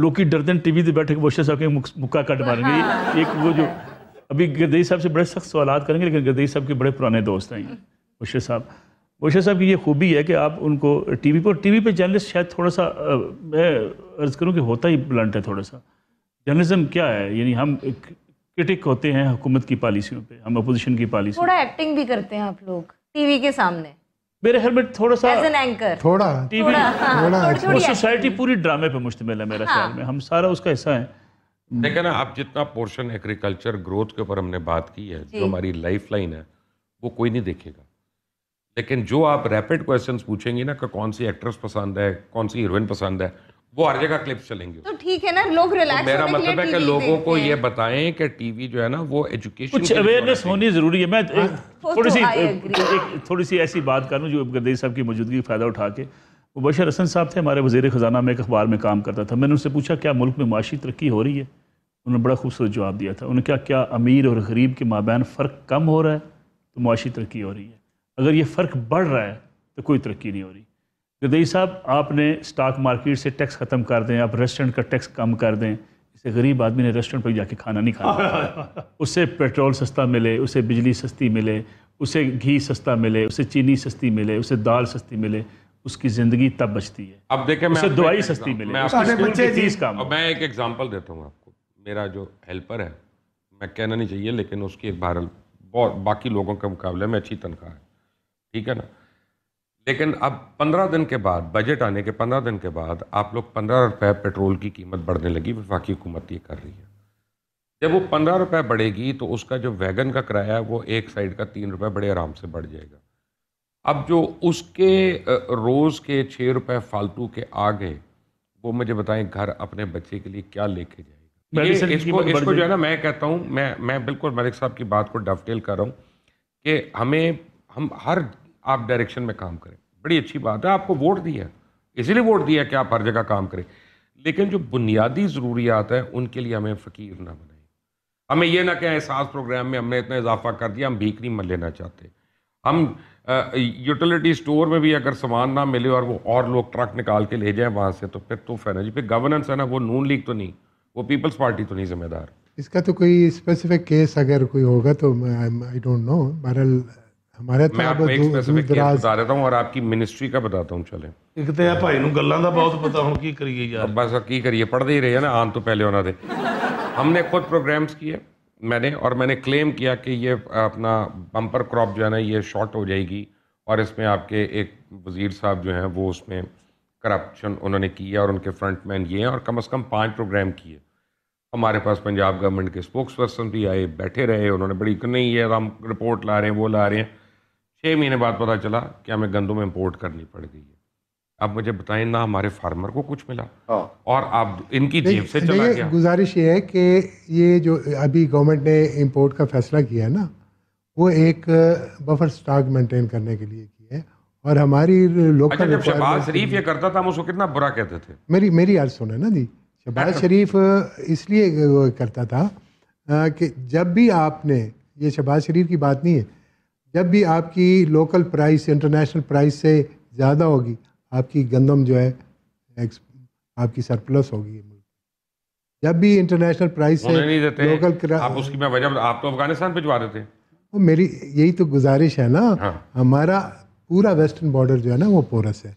लोग की डरते हैं टीवी पे बैठे के बोशे साहब के मुक्का कट मारेंगे एक वो जो अभी गदई साहब से बड़े सख्त सवाल करेंगे लेकिन गदई साहब के बड़े पुराने दोस्त हैं बोशे साहब बोशे साहब की ये खूबी है कि आप उनको टीवी पर टीवी पे जर्नलिस्ट शायद थोड़ा सा मैं अर्ज़ करूँ कि होता ही ब्लंट है थोड़ा सा जर्नलिज्म क्या है यानी हम क्रिटिक होते हैं हुकूमत की पॉलिसियों पे हम अपोजिशन की पॉलिसी थोड़ा एक्टिंग भी करते हैं आप लोग टीवी के सामने मेरे ख्याल में थोड़ा सा एज एंकर थोड़ा टीवी थोड़ा सोसाइटी हाँ, पूरी ड्रामे पे मुश्तमिल है मेरा हाँ। ख्याल में हम सारा उसका हिस्सा है हम्म। देखे ना आप जितना पोर्शन एग्रीकल्चर ग्रोथ के ऊपर हमने बात की है जो हमारी लाइफ लाइन है वो कोई नहीं देखेगा लेकिन जो आप रैपिड क्वेश्चंस पूछेंगे ना कि कौन सी एक्ट्रेस पसंद है कौन सी हीरोइन पसंद है वो हर जगह क्लिप्स चलेंगे तो ठीक है ना लोग रिलैक्स तो मेरा मतलब है कि लोगों को ये बताएं कि टीवी जो है ना वो एजुकेशन कुछ अवेयरनेस होनी जरूरी है मैं थोड़ी सी एक हाँ, तो थोड़ी सी ऐसी बात करूँ जो गदेई साहब की मौजूदगी फ़ायदा उठा के मुबशर हसन साहब थे हमारे वजीर ख़जाना में एक अखबार में काम करता था मैंने उनसे पूछा क्या मुल्क में माशी तरक्की हो रही है उन्होंने बड़ा खूबसूरत जवाब दिया था उन्होंने क्या क्या अमीर और गरीब के माबैन फ़र्क कम हो रहा है तो माशी तरक्की हो रही है अगर ये फ़र्क बढ़ रहा है तो कोई तरक्की नहीं हो रही गदई साहब आपने स्टॉक मार्केट से टैक्स ख़त्म कर दें आप रेस्टोरेंट का टैक्स कम कर दें इससे गरीब आदमी ने रेस्टोरेंट पर जाके खाना नहीं खाना उससे पेट्रोल सस्ता मिले उसे बिजली सस्ती मिले उसे घी सस्ता मिले उसे चीनी सस्ती मिले उसे दाल सस्ती मिले उसकी ज़िंदगी तब बचती है अब देखें मैं दवाई सस्ती मिले मैं एक एग्ज़ाम्पल देता हूँ आपको मेरा जो हेल्पर है मैं कहना नहीं चाहिए लेकिन उसकी एक बहरल बहुत बाकी लोगों के मुकाबले में अच्छी तनख्वाह है ठीक है ना लेकिन अब पंद्रह दिन के बाद बजट आने के पंद्रह दिन के बाद आप लोग पंद्रह रुपये पेट्रोल की कीमत बढ़ने लगी विफाक़ी हुकूमत ये कर रही है जब वो पंद्रह रुपये बढ़ेगी तो उसका जो वैगन का किराया है वो एक साइड का तीन रुपए बड़े आराम से बढ़ जाएगा अब जो उसके रोज़ के छः रुपए फालतू के आ गए वो मुझे बताएं घर अपने बच्चे के लिए क्या लेके जाएगा इसको इसको जो है ना मैं कहता हूँ मैं मैं बिल्कुल मलिक साहब की बात को डफटेल कर रहा हूँ कि हमें हम हर आप डायरेक्शन में काम करें बड़ी अच्छी बात है आपको वोट दिया इसीलिए वोट दिया कि आप हर जगह काम करें लेकिन जो बुनियादी ज़रूरियात हैं उनके लिए हमें फ़कीर ना बनाए हमें यह ना कहें एहसास प्रोग्राम में हमने इतना इजाफा कर दिया हम भीख नहीं मन लेना चाहते हम यूटिलिटी स्टोर में भी अगर सामान ना मिले और वो और लोग ट्रक निकाल के ले जाएं वहाँ से तो फिर तो है ना जी फिर गवर्नेंस है ना वो नून लीग तो नहीं वो पीपल्स पार्टी तो नहीं जिम्मेदार इसका तो कोई स्पेसिफिक केस अगर कोई होगा तो आई डोंट नो बहरल हमारे ਮੈਂ ਤਾਂ ਆਪਕੋ ਇੱਕ ਦੂਰ केस बता देता हूँ और आपकी मिनिस्ट्री का बताता हूँ चले एक ਤੇ ਆ ਭਾਈ ਨੂੰ ਗੱਲਾਂ ਦਾ ਬਹੁਤ ਪਤਾ ਹੁਣ ਕੀ ਕਰੀਏ बस अब की करिए पढ़ते ही रहिए ना आन तो पहले उन्होंने हमने खुद प्रोग्राम्स किए मैंने और मैंने क्लेम किया कि ये अपना बम्पर क्रॉप जो है ना ये शॉर्ट हो जाएगी और इसमें आपके एक वज़ीर साहब जो हैं वो उसमें करप्शन उन्होंने किया और उनके फ्रंट मैन ये हैं और कम से कम पांच प्रोग्राम किए हमारे पास पंजाब गवर्नमेंट के स्पोक्स पर्सन भी आए बैठे रहे उन्होंने बड़ी नहीं ये हम रिपोर्ट ला रहे हैं वो ला रहे हैं छः महीने बाद पता चला कि हमें गंदम इम्पोर्ट करनी पड़ गई है आप मुझे बताएं ना हमारे फार्मर को कुछ मिला हाँ। और आप इनकी जेब से चला गया गुजारिश ये है कि ये जो अभी गवर्नमेंट ने इम्पोर्ट का फैसला किया है ना वो एक बफर स्टॉक मेंटेन करने के लिए किया है और हमारी लोकल अच्छा जब शहबाज शरीफ ये करता था हम उसको कितना बुरा कहते थे मेरी मेरी याद सुना ना जी शहबाज अच्छा। शरीफ इसलिए करता था कि जब भी आपने ये शहबाज शरीफ की बात नहीं है जब भी आपकी लोकल प्राइस इंटरनेशनल प्राइस से ज़्यादा होगी आपकी गंदम जो है आपकी सरप्लस होगी जब भी इंटरनेशनल प्राइस से लोकल आप उसकी मैं वजह आप तो अफगानिस्तान भिजवा रहे थे तो मेरी यही तो गुजारिश है ना हाँ। हमारा पूरा वेस्टर्न बॉर्डर जो है ना वो पोरस है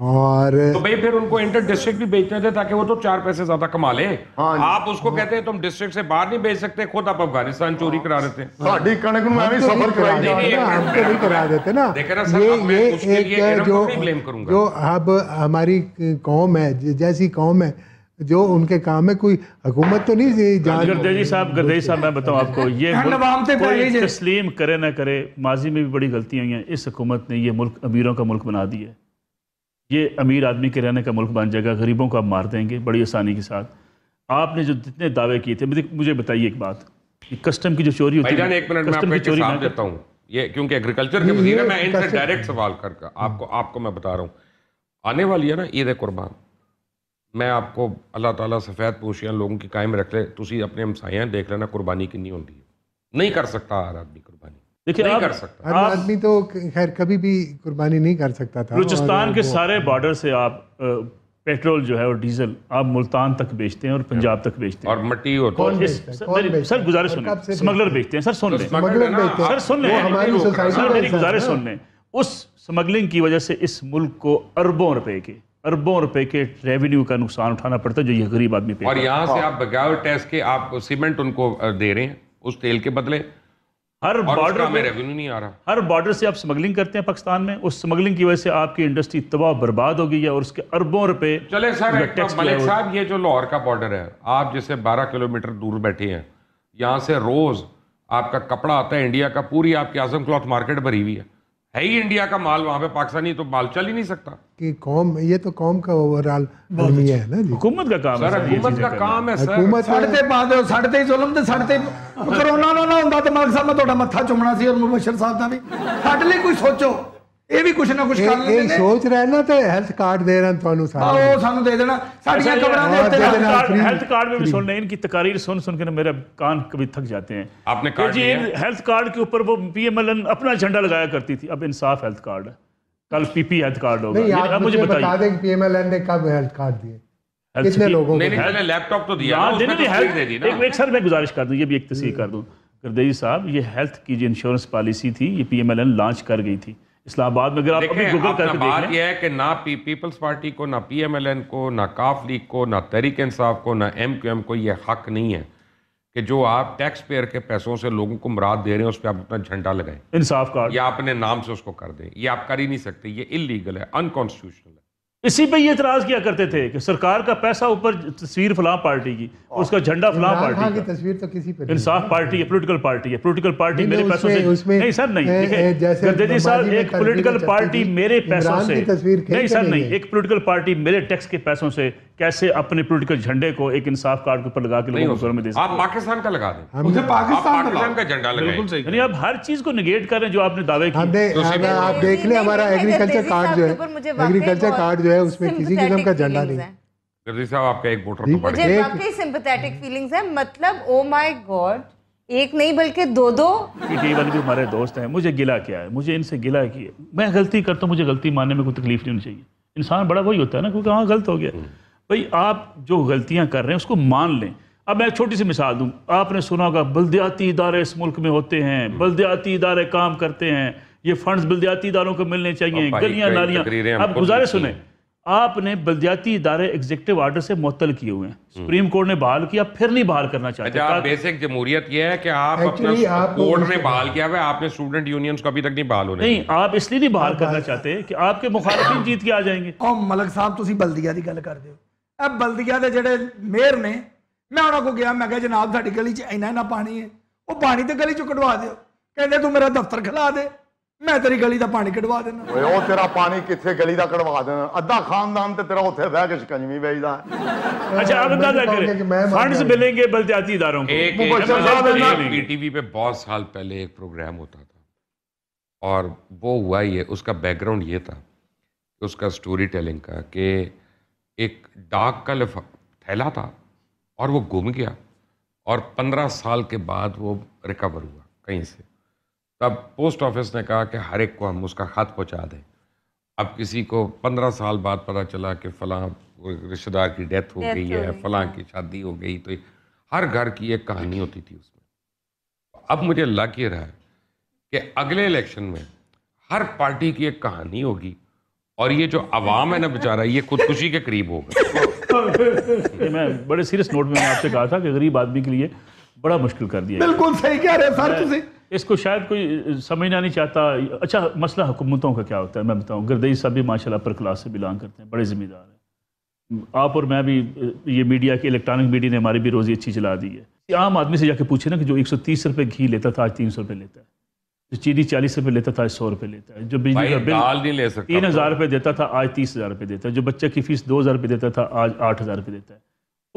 और तो भाई फिर उनको इंटर डिस्ट्रिक्ट भी बेचने थे ताकि वो तो चार पैसे ज्यादा कमा ले हाँ आप उसको हाँ। कहते हैं तुम डिस्ट्रिक्ट से बाहर नहीं बेच सकते खुद आप अफगानिस्तान चोरी करा रहे थे साडी में भी सफर करा देते हम तो तो करा देते ना ये ये एक जो जो अब हमारी कौम है जैसी कौम है जो उनके काम में कोई हुकूमत तो नहीं जान गर्देजी साहब गर्देजी साहब मैं बताऊं आपको ये तस्लीम करे ना करे माजी में भी बड़ी गलतियां हुई हैं इस हुकूमत ने ये मुल्क अमीरों का मुल्क बना दिया है ये अमीर आदमी के रहने का मुल्क बन जाएगा गरीबों को आप मार देंगे बड़ी आसानी के साथ आपने जो जितने दावे किए थे मुझे बताइए एक बात कस्टम की जो चोरी होती है एक मिनट में चोरी देता हूँ ये क्योंकि एग्रीकल्चर के मैं इनसे डायरेक्ट सवाल करके आपको आपको मैं बता रहा हूँ आने वाली है ना ईद कुर्बान मैं आपको अल्लाह ताला सफ़ेद पोशियाँ लोगों की कायम रख ले तुम अपने हमसायाँ देख लेना कुर्बानी किन्नी होती है नहीं कर सकता हर आदमी कुर्बानी लेकिन नहीं कर सकता आप आदमी तो खैर कभी भी कुर्बानी नहीं कर सकता था बलूचिस्तान के सारे बॉर्डर से आप पेट्रोल जो है और डीजल आप मुल्तान तक बेचते हैं और पंजाब तक बेचते हैं और मट्टी और होता है सर, सर गुजारिश सुन स्मगलर तो बेचते हैं सर सुन लें सर सुन लें सर मेरी गुजारिश सुन लें उस स्मगलिंग की वजह से इस मुल्क को अरबों रुपए के अरबों रुपए के रेवेन्यू का नुकसान उठाना पड़ता है जो ये गरीब आदमी पे और यहाँ से हाँ। आप बगैर टैक्स के आप सीमेंट उनको दे रहे हैं उस तेल के बदले हर बॉर्डर में रेवेन्यू नहीं आ रहा हर बॉर्डर से आप स्मगलिंग करते हैं पाकिस्तान में उस स्मगलिंग की वजह से आपकी इंडस्ट्री तबाह बर्बाद हो गई है और उसके अरबों रुपए चले सर तो मलिक साहब ये जो लाहौर का बॉर्डर है आप जैसे 12 किलोमीटर दूर बैठे हैं यहाँ से रोज़ आपका कपड़ा आता है इंडिया का पूरी आपकी आजम क्लॉथ मार्केट भरी हुई है है ही इंडिया का माल वहाँ पे पाकिस्तानी तो माल चल ही नहीं सकता कि कौम ये तो कौम का ओवरऑल अच्छा। है ना हुकूमत का काम सर हुकूमत का काम है सर सड़ते ਪਾ ਦਿਓ ਸੜਤੇ ਜ਼ੁਲਮ ਤੇ ਸੜਤੇ ਕਰੋਨਾ ਨਾ ਹੁੰਦਾ ਤੇ ਮਲਕ ਸਾਹਿਬ ਮੈਂ ਤੁਹਾਡਾ ਮੱਥਾ ਚੁੰਮਣਾ ਸੀ ਔਰ ਮੁਬਸ਼ਰ ਸਾਹਿਬ ਦਾ ਵੀ ਸਾਡੇ ਲਈ कोई सोचो ਇਹ ਵੀ ਕੁਛ ਨਾ ਕੁਛ ਕਰ ਲੈਂਦੇ ਨੇ ਸੋਚ ਨਾ ਤੇ ਹੈਲਥ ਕਾਰਡ ਦੇ ਤੁਹਾਨੂੰ ਉਹ ਸਾਨੂੰ ਦੇ ਦੇਣਾ ਸਾਡੀਆਂ ਦੇ ਉੱਤੇ कान कभी थक जाते हैं अपना झंडा लगाया करती थी अब इंसाफ हेल्थ कार्ड कल पीपी हेल्थ कार्ड हो आप मुझे गुजारिश कर दूं भी एक तस्वीर कर दूं साहब ये हेल्थ की जो इंश्योरेंस पॉलिसी थी ये पीएमएलएन लॉन्च कर गई थी इस्लामाबाद में अगर आप अभी गूगल करके बात यह है कि ना पी, पीपल्स पार्टी को ना पीएमएलएन को ना काफ लीग को ना तहरीक इंसाफ को ना एमक्यूएम को यह हक नहीं है कि जो आप टैक्स पेयर के पैसों से लोगों को मुराद दे रहे हैं उस पर आप अपना झंडा लगाएं इंसाफ का या अपने नाम से उसको कर दें ये आप कर ही नहीं सकते ये इलीगल है अनकॉन्स्टिट्यूशनल है इसी पे ये इतराज किया करते थे कि सरकार का पैसा ऊपर तस्वीर फलां पार्टी की उसका झंडा फलां पार्टी की तस्वीर तो किसी पे इंसाफ पार्टी है पोलिटिकल पार्टी है पोलिटिकल पार्टी मेरे पैसों से नहीं सर नहीं गद्दाजी साहब एक पोलिटिकल पार्टी मेरे पैसों से नहीं सर नहीं एक पोलिटिकल पार्टी मेरे टैक्स के पैसों से कैसे अपने पोलिटिकल झंडे को एक इंसाफ कार्ड के ऊपर लगा के लोगों को में दे आप पाकिस्तान का लगा दें मुझे पाकिस्तान का झंडा लगाएं यानी आप हर चीज को निगेट कर रहे हैं जो आपने दावे किए तो आप देख लें हमारा एग्रीकल्चर कार्ड जो है एग्रीकल्चर कार्ड जो जो है उसमें किसी किस्म का झंडा नहीं है साहब आपका एक वोटर तो मुझे सिंपथेटिक फीलिंग्स है मतलब ओ माय गॉड एक नहीं बल्कि दो दो ये वाले भी हमारे दोस्त हैं मुझे गिला किया है मुझे इनसे गिला किया मैं गलती करता हूँ मुझे गलती मानने में कोई तकलीफ नहीं होनी चाहिए इंसान बड़ा वही होता है ना क्योंकि हाँ गलत हो गया भाई आप जो गलतियाँ कर रहे हैं उसको मान लें अब मैं छोटी सी मिसाल दूँ आपने सुना होगा बल्दियाती इदारे इस मुल्क में होते हैं बल्दियाती इदारे काम करते हैं ये फंड्स बल्दियाती इदारों को मिलने चाहिए गलियाँ नालियाँ आप गुजारे सुने आपने बल्दियाती इदारे एग्जीक्यूटिव आर्डर से मुअत्तल किए हुए हैं सुप्रीम कोर्ट ने बहाल किया फिर नहीं बहाल करना चाहते अच्छा, आप बेसिक जमहूरियत यह है कि आप अपना आप कोर्ट ने बहाल किया हुआ आपने स्टूडेंट यूनियन को अभी तक नहीं बहाल होने नहीं आप इसलिए नहीं बहाल करना चाहते कि आपके मुखालिफिन जीत के आ जाएंगे ओ मलक साहब तुम बल्दिया की गल कर दो अब बल्दिया के जेडे मेयर ने मैं उन्होंने को गया मैं जनाब साड़ी गली इना इना पानी है वो पानी तो गली चो कटवा दो कहते तू मेरा दफ्तर खिला दे मैं तेरी गली का पानी कटवा देना तेरा पानी कितने गली का ਗਲੀ देना अद्धा खानदान ਅੱਧਾ ਖਾਨਦਾਨ ਤੇ ਤੇਰਾ ਉੱਥੇ ਬਹਿ ਕੇ अच्छा आप अंदाजा तो करें फंड्स मिलेंगे इदारों को टीवी पे बहुत साल पहले एक प्रोग्राम होता था और वो हुआ ये उसका बैकग्राउंड ये था उसका स्टोरी टेलिंग का कि एक डाक का लिफा थैला था और वो घूम गया और पंद्रह साल के बाद वो रिकवर हुआ कहीं से तब पोस्ट ऑफिस ने कहा कि हर एक को हम उसका ख़त पहुँचा दें अब किसी को पंद्रह साल बाद पता चला कि फ़लाँ रिश्तेदार की डेथ हो गई है फ़लाँ की शादी हो गई तो हर घर की एक कहानी होती थी उसमें अब मुझे लग ये रहा है कि अगले इलेक्शन में हर पार्टी की एक कहानी होगी और ये जो आवाम है ना बेचारा ये खुदकुशी के करीब होगा मैं बड़े सीरियस नोट में आपसे कहा था कि गरीब आदमी के लिए बड़ा मुश्किल कर दिया बिल्कुल सही कह रहे हैं सर इसको शायद कोई समझना नहीं चाहता अच्छा मसला हुकूमतों का क्या होता है मैं बताऊँ गर्दई साहब भी माशा पर क्लास से बिलोंग करते हैं बड़े ज़िम्मेदार हैं आप और मैं भी ये मीडिया की इलेक्ट्रॉनिक मीडिया ने हमारी भी रोज़ी अच्छी चला दी है आम आदमी से जाके पूछे ना कि जो एक सौ तीस रुपये घी लेता था आज तीन सौ रुपये लेता है जो चीनी चालीस रुपये लेता था आज सौ रुपये लेता है जो बिजली का बिल नहीं ले सकता तीन हज़ार रुपये देता था आज तीस हज़ार रुपये देता है जो बच्चे की फीस दो हज़ार रुपये देता था आज आठ हज़ार रुपये देता है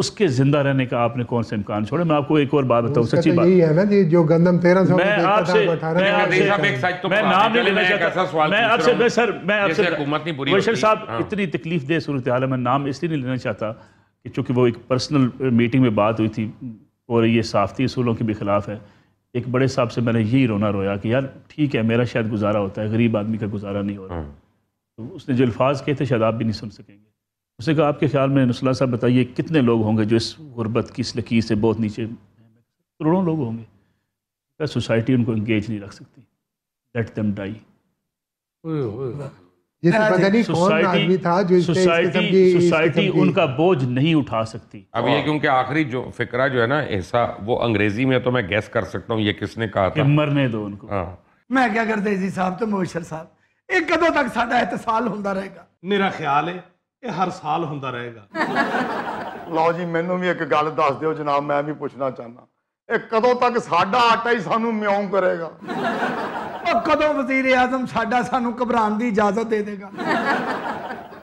उसके जिंदा रहने का आपने कौन सा इम्कान छोड़ा मैं आपको एक और बात बताऊं सच्ची तो बात है ना जी जो गंदम तेरह सौ मैं आपसे मैं तो नाम नहीं लेना चाहता मैं आपसे सर मैं आपसे बशर साहब हाँ। इतनी तकलीफ दे सूरत हाल मैं नाम इसलिए नहीं लेना चाहता कि चूंकि वो एक पर्सनल मीटिंग में बात हुई थी और ये साफ्ती असूलों के भी खिलाफ है एक बड़े साहब से मैंने यही रोना रोया कि यार ठीक है मेरा शायद गुजारा होता है गरीब आदमी का गुजारा नहीं हो रहा हाँ। तो उसने जो अल्फाज कहे थे शायद आप भी नहीं सुन सकेंगे उसने कहा आपके ख्याल में नसला साहब बताइए कितने लोग होंगे जो इस गुरबत की इस लकीर से बहुत नीचे करोड़ों लोग होंगे क्या सोसाइटी उनको इंगेज नहीं रख सकती लेट देम डाई सोसाइटी उनका बोझ नहीं उठा सकती अब ये क्योंकि आखिरी जो फिक्रा जो है ना ऐसा वो अंग्रेजी में तो मैं गैस कर सकता हूँ ये किसने कहा था मरने दो उनको हाँ। मैं क्या करते जी साहब तो मोशर साहब एक कदों तक साडा एहतसाल रहेगा मेरा ख्याल है ਇਹ ਹਰ ਸਾਲ ਹੁੰਦਾ ਰਹੇਗਾ ਲਓ ਜੀ ਮੈਨੂੰ ਵੀ ਇੱਕ ਗੱਲ ਦੱਸ ਦਿਓ ਜਨਾਬ ਮੈਂ ਵੀ ਪੁੱਛਣਾ ਚਾਹਨਾ ਇਹ ਕਦੋਂ ਤੱਕ ਸਾਡਾ ਆਟਾ ਹੀ ਸਾਨੂੰ ਮਿਉਂ ਕਰੇਗਾ ਉਹ ਕਦੋਂ ਵਜ਼ੀਰ ਆਜ਼ਮ ਸਾਡਾ ਸਾਨੂੰ ਘਬਰਾਉਣ ਦੀ ਇਜਾਜ਼ਤ ਦੇ ਦੇਗਾ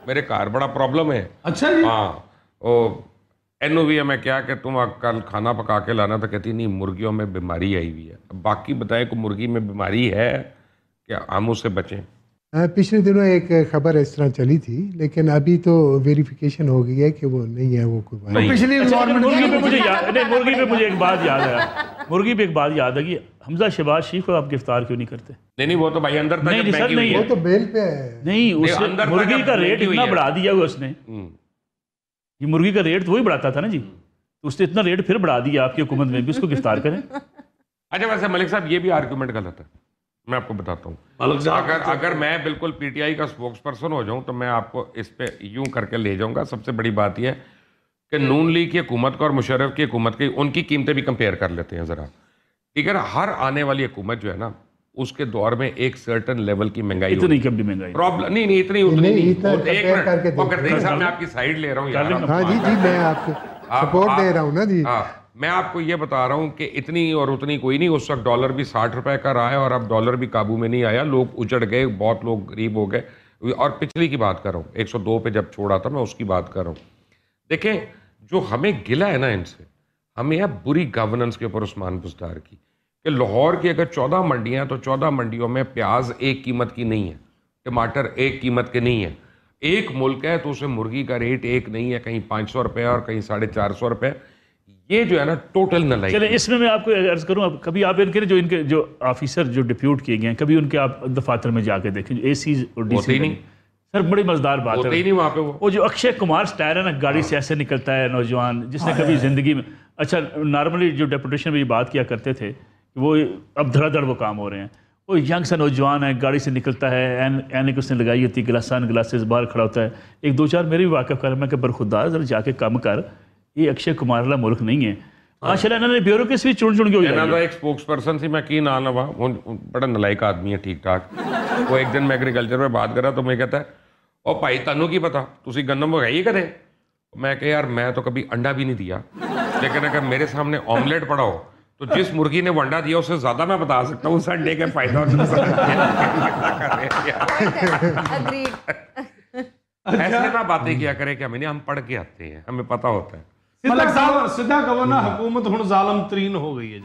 ਮੇਰੇ ਘਰ ਬੜਾ ਪ੍ਰੋਬਲਮ ਹੈ ਅੱਛਾ ਜੀ ਹਾਂ ਉਹ ਇਹਨੂੰ भी ਮੈਂ ਕਿਹਾ ਕਿ ਤੂੰ ਕੱਲ ਖਾਣਾ ਪਕਾ ਕੇ ਲਾਣਾ ਤਾਂ ਕਹਤੀ ਨਹੀਂ ਮੁਰਗੀਆਂ ਮੇ ਬਿਮਾਰੀ ਆਈ ਹੋਈ ਹੈ ਬਾਕੀ ਬਤਾਏ ਕਿ ਮੁਰਗੀ ਮੇ ਬਿਮਾਰੀ ਹੈ ਕਿ ਆਮ ਉਸੇ ਬਚੇ पिछले दिनों एक खबर इस तरह चली थी लेकिन अभी तो वेरिफिकेशन हो गई है कि वो नहीं है वो कोई बात पिछली अच्छा, मुर्गी पे मुझे याद नहीं मुर्गी पे मुझे एक बात याद है मुर्गी पे एक बात याद है कि हमजा शहबाज शरीफ को आप गिरफ्तार क्यों नहीं करते नहीं नहीं वो तो भाई अंदर नहीं सर नहीं वो तो बेल पे है नहीं उसने मुर्गी का रेट इतना बढ़ा दिया हुआ उसने हम्म। ये मुर्गी का रेट तो वही बढ़ाता था ना जी तो उसने इतना रेट फिर बढ़ा दिया आपकी हुकूमत में भी उसको गिरफ्तार करें अच्छा वैसे मलिक साहब ये भी आर्ग्यूमेंट गलत है मैं आपको बताता हूँ अगर अगर तो- मैं बिल्कुल पीटीआई का स्पोक्स पर्सन हो जाऊँ तो मैं आपको इस पर यूं करके ले जाऊँगा सबसे बड़ी बात यह है कि हम्म। नून लीग की हुकूमत को और मुशरफ की हुकूमत की उनकी कीमतें भी कंपेयर कर लेते हैं ज़रा ठीक है हर आने वाली हुकूमत जो है ना उसके दौर में एक सर्टन लेवल की महंगाई इतनी कभी महंगाई प्रॉब्लम नहीं नहीं इतनी उतनी नहीं नहीं, नहीं। एक मिनट साहब मैं आपकी साइड ले रहा हूँ हाँ जी जी मैं आपको सपोर्ट दे रहा हूँ ना जी हाँ। मैं आपको ये बता रहा हूँ कि इतनी और उतनी कोई नहीं उस वक्त डॉलर भी साठ रुपए का रहा है और अब डॉलर भी काबू में नहीं आया लोग उजड़ गए बहुत लोग गरीब हो गए और पिछली की बात कर रहा हूँ एक सौ दो पे जब छोड़ा था मैं उसकी बात कर रहा हूँ देखें जो हमें गिला है ना इनसे हमें अब बुरी गवर्नेंस के ऊपर उस्मान बुजदार की कि लाहौर की अगर चौदह मंडियाँ तो चौदह मंडियों में प्याज एक कीमत की नहीं है टमाटर एक कीमत के नहीं है एक मुल्क है तो उसे मुर्गी का रेट एक नहीं है कहीं पाँच सौ रुपये और कहीं साढ़े चार सौ रुपये ये जो है ना टोटल नलाई चले इसमें मैं आपको अर्ज करूँ आप, कभी आप इनके जो इनके जो ऑफिसर जो डिप्यूट किए गए हैं कभी उनके आप दफातर में जाके देखें जो ए सी और डी सी नहीं सर बड़ी मजेदार बात है नहीं वहाँ पे वो वो जो अक्षय कुमार स्टायर है ना गाड़ी से ऐसे निकलता है नौजवान जिसने कभी हाँ, ज़िंदगी में अच्छा नॉर्मली जो डेपुटेशन में ये बात किया करते थे वो अब धड़ाधड़ वो काम हो रहे हैं वो यंग सा नौजवान है गाड़ी से निकलता है एन एन उसने लगाई होती गिलासान ग्लासेस बाहर खड़ा होता है एक दो चार मेरे भी वाकफ़ कर मैं कि बरखुदार जरा जाके कम कर ये अक्षय कुमार वाला मुल्क नहीं मैं की बड़ा आदमी है ठीक ठाक वो एक दिन मैं एग्रीकल्चर में बात तो मैं कहता है और भाई तनु की पता मैं कह यार मैं तो कभी अंडा भी नहीं दिया लेकिन अगर मेरे सामने ऑमलेट पड़ा हो तो जिस मुर्गी ने वंडा दिया उससे ज्यादा मैं बता सकता हूँ संडे के फायदा ऐसे ना बातें किया करें कि हम पढ़ के आते हैं हमें पता होता है ਮਲਕ ਸਾਹਿਬ ਸਿੱਧਾ ਕਹੋ ਨਾ ਹਕੂਮਤ ਹੁਣ ਜ਼ਾਲਮ ਤਰੀਨ ਹੋ ਗਈ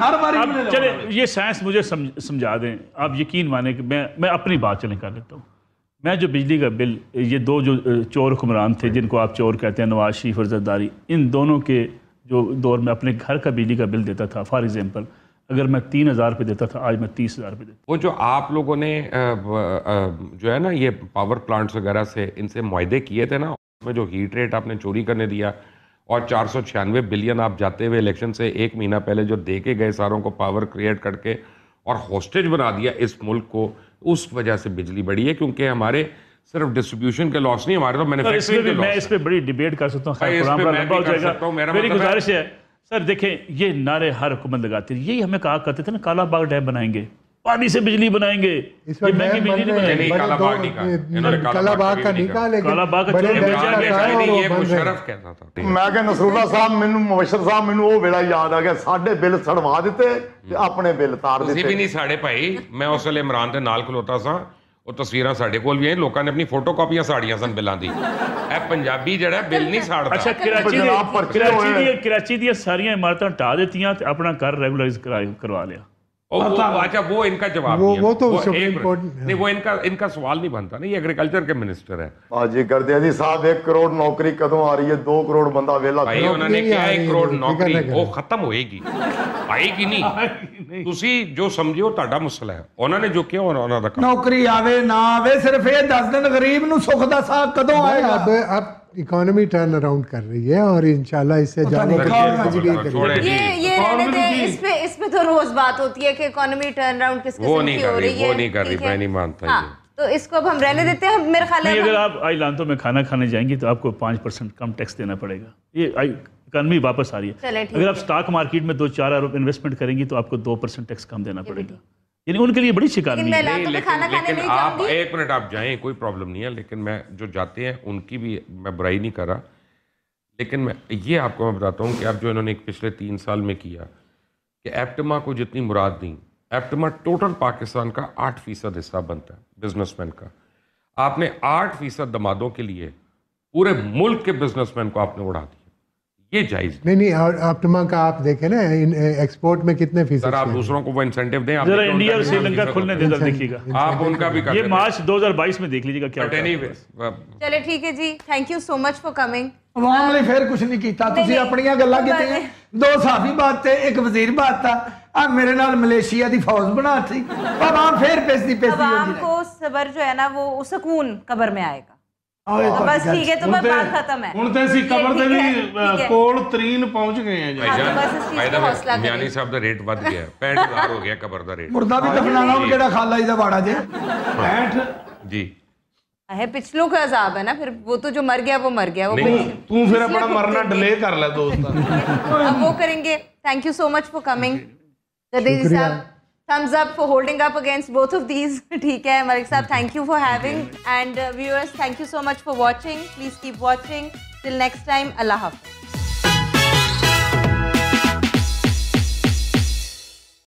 हर बारी चले ये साइंस मुझे समझा दें आप यकीन माने कि मैं मैं अपनी बात चले कर लेता हूँ मैं जो बिजली का बिल ये दो जो चोर हुक्मरान थे जिनको आप चोर कहते हैं नवाज शरीफ और जरदारी इन दोनों के जो दौर में अपने घर का बिजली का बिल देता था फॉर एग्ज़ाम्पल अगर मैं तीन हज़ार रुपये देता था आज मैं तीस हज़ार रुपये देता वो जो आप लोगों ने जो है ना ये पावर प्लांट्स वगैरह से इनसे माहे किए थे ना में जो हीट रेट आपने चोरी करने दिया और चार बिलियन आप जाते हुए इलेक्शन से एक महीना पहले जो दे के गए सारों को पावर क्रिएट करके और हॉस्टेज बना दिया इस मुल्क को उस वजह से बिजली बढ़ी है क्योंकि हमारे सिर्फ डिस्ट्रीब्यूशन के लॉस नहीं हमारे तो मैन्युफैक्चरिंग के मैं इस पे बड़ी डिबेट कर सकता हूँ हाँ, मतलब सर देखें ये नारे हर हुकूमत लगाती है यही हमें कहा करते थे ना काला बाग डैम बनाएंगे पानी से बिजली बनाएंगे ये महंगी बिजली नहीं बनाएंगे कालाबाग निकाल कालाबाग का निकाल है कालाबाग का चोरी बेचा है ये मुशरफ कहता था मैं कह नसरुल्ला साहब ਮੈਨੂੰ ਮੁਸ਼ਰ ਸਾਹਿਬ ਮੈਨੂੰ ਉਹ ਵੇਲਾ ਯਾਦ ਆ ਗਿਆ ਸਾਡੇ ਬਿੱਲ ਸੜਵਾ ਦਿੱਤੇ ਤੇ ਆਪਣੇ ਬਿੱਲ ਤਾਰ ਦਿੱਤੇ ਤੁਸੀਂ ਵੀ ਨਹੀਂ ਸਾਡੇ ਭਾਈ ਮੈਂ ਉਸ ਵੇਲੇ ਇਮਰਾਨ ਦੇ ਨਾਲ ਖਲੋਤਾ ਸਾਂ ਉਹ ਤਸਵੀਰਾਂ ਸਾਡੇ ਕੋਲ ਵੀ ਆਈ ਲੋਕਾਂ ਨੇ ਆਪਣੀ ਫੋਟੋ ਕਾਪੀਆਂ ਸਾੜੀਆਂ ਸਨ ਬਿੱਲਾਂ ਦੀ ਇਹ ਪੰਜਾਬੀ ਜਿਹੜਾ ਬਿੱਲ ਨਹੀਂ ਸਾੜਦਾ ਅੱਛਾ ਕਰਾਚੀ ਦੀ ਕਰਾਚੀ ਦੀ ਕਰਾਚੀ ਦੀਆਂ ਸਾਰੀਆਂ ਇਮਾਰਤਾਂ ਢਾ ਦਿੱਤੀਆਂ ਤੇ ਆਪਣਾ ਘਰ ਰੈਗੂਲਰਾਈਜ਼ ਕਰਵਾ ਲਿਆ अच्छा वो इनका जवाब वो, वो तो वो सुप्रीम कोर्ट नहीं वो इनका इनका सवाल नहीं बनता ना ये एग्रीकल्चर के मिनिस्टर है जी कर दिया जी साहब एक करोड़ नौकरी कदम आ रही है दो करोड़ बंदा वेला भाई उन्होंने क्या एक करोड़ नौकरी वो खत्म ਹੋਏਗੀ ਆਏਗੀ नहीं ਤੁਸੀਂ जो ਸਮਝਿਓ ਤੁਹਾਡਾ ਮਸਲਾ ਹੈ ਉਹਨਾਂ ਨੇ ਜੋ ਕਿਹਾ ਉਹਨਾਂ ਦਾ ਨੌਕਰੀ ਆਵੇ ਨਾ ਆਵੇ ਸਿਰਫ ਇਹ ਦੱਸ ਦੇਣ ਗਰੀਬ ਨੂੰ ਸੁੱਖ ਦਾ ਸਾਹ ਕਦੋਂ ਆਏਗਾ ਅਬ इकोनॉमी टर्न अराउंड कर रही है और इंशाल्लाह इससे ये ये इस पे इस पे तो रोज बात होती है कि इकोनॉमी टर्न अराउंड किस रही वो नहीं कर रही मैं नहीं मानता हाँ, तो इसको अब हम रहने देते हैं मेरे ख्याल है अगर आप आइलानतों में खाना खाने जाएंगे तो आपको पाँच परसेंट कम टैक्स देना पड़ेगा ये इकोनॉमी वापस आ रही है अगर आप स्टॉक मार्केट में दो चार अरब इन्वेस्टमेंट करेंगी तो आपको दो परसेंट टैक्स कम देना पड़ेगा यानी उनके लिए बड़ी शिकायत है लेकिन, लेकिन, आप एक मिनट आप जाएं कोई प्रॉब्लम नहीं है लेकिन मैं जो जाते हैं उनकी भी मैं बुराई नहीं कर रहा लेकिन मैं ये आपको मैं बताता हूँ कि आप जो इन्होंने पिछले तीन साल में किया कि एप्टमा को जितनी मुराद दी एप्टमा टोटल पाकिस्तान का आठ फीसद हिस्सा बनता है बिजनेस का आपने आठ फीसद दमादों के लिए पूरे मुल्क के बिजनेसमैन को आपने उड़ा दिया ये जायज नहीं नहीं और ऑप्टिमा का आप देखें ना इन एक्सपोर्ट में कितने फीसद सर आप दूसरों को वो इंसेंटिव दें जरा इंडिया और श्रीलंका खुलने दे जरा देखिएगा आप उनका भी ये मार्च 2022 में देख लीजिएगा क्या चले ठीक है जी thank you so much for coming ਅਵਾਮ ਲਈ ਫੇਰ ਕੁਝ ਨਹੀਂ ਕੀਤਾ ਤੁਸੀਂ ਆਪਣੀਆਂ ਗੱਲਾਂ ਕੀਤੀਆਂ ਦੋ ਸਾਫੀ ਬਾਤ ਤੇ ਇੱਕ ਵਜ਼ੀਰ ਬਾਤ ਤਾਂ आ मेरे नाल मलेशिया दी फौज बनाती अब आप फिर पेसती पेसती आवाम को सबर जो है ना वो सुकून कबर में आएगा हाँ, तो बस ठीक है तो मैं बात खत्म है ਹੁਣ ਤੇ ਅਸੀਂ ਕਬਰ ਦੇ ਵੀ ਕੋਲ ਤਰੀਨ ਪਹੁੰਚ ਗਏ ਆ ਜੀ ਭਾਈਜਾਨ ਗਿਆਨੀ ਸਾਹਿਬ ਦਾ ਰੇਟ ਵੱਧ ਗਿਆ 65000 ਹੋ ਗਿਆ ਕਬਰ ਦਾ ਰੇਟ ਮੁਰਦਾ ਵੀ ਦਫਨਾਣਾ ਉਹ ਕਿਹੜਾ ਖਾਲਾ ਜੀ ਦਾ ਬਾੜਾ ਜੇ 65 ਜੀ है पिछलों का अजाब है ना फिर वो तो जो मर गया वो मर गया वो तू फिर अपना मरना डिले कर ले दोस्त अब वो करेंगे thank you so much for coming साहब thumbs up for holding up against both of these ठीक है मलिक साहब thank you for having and viewers thank you so much for watching please keep watching till next time अल्लाह हाफिज़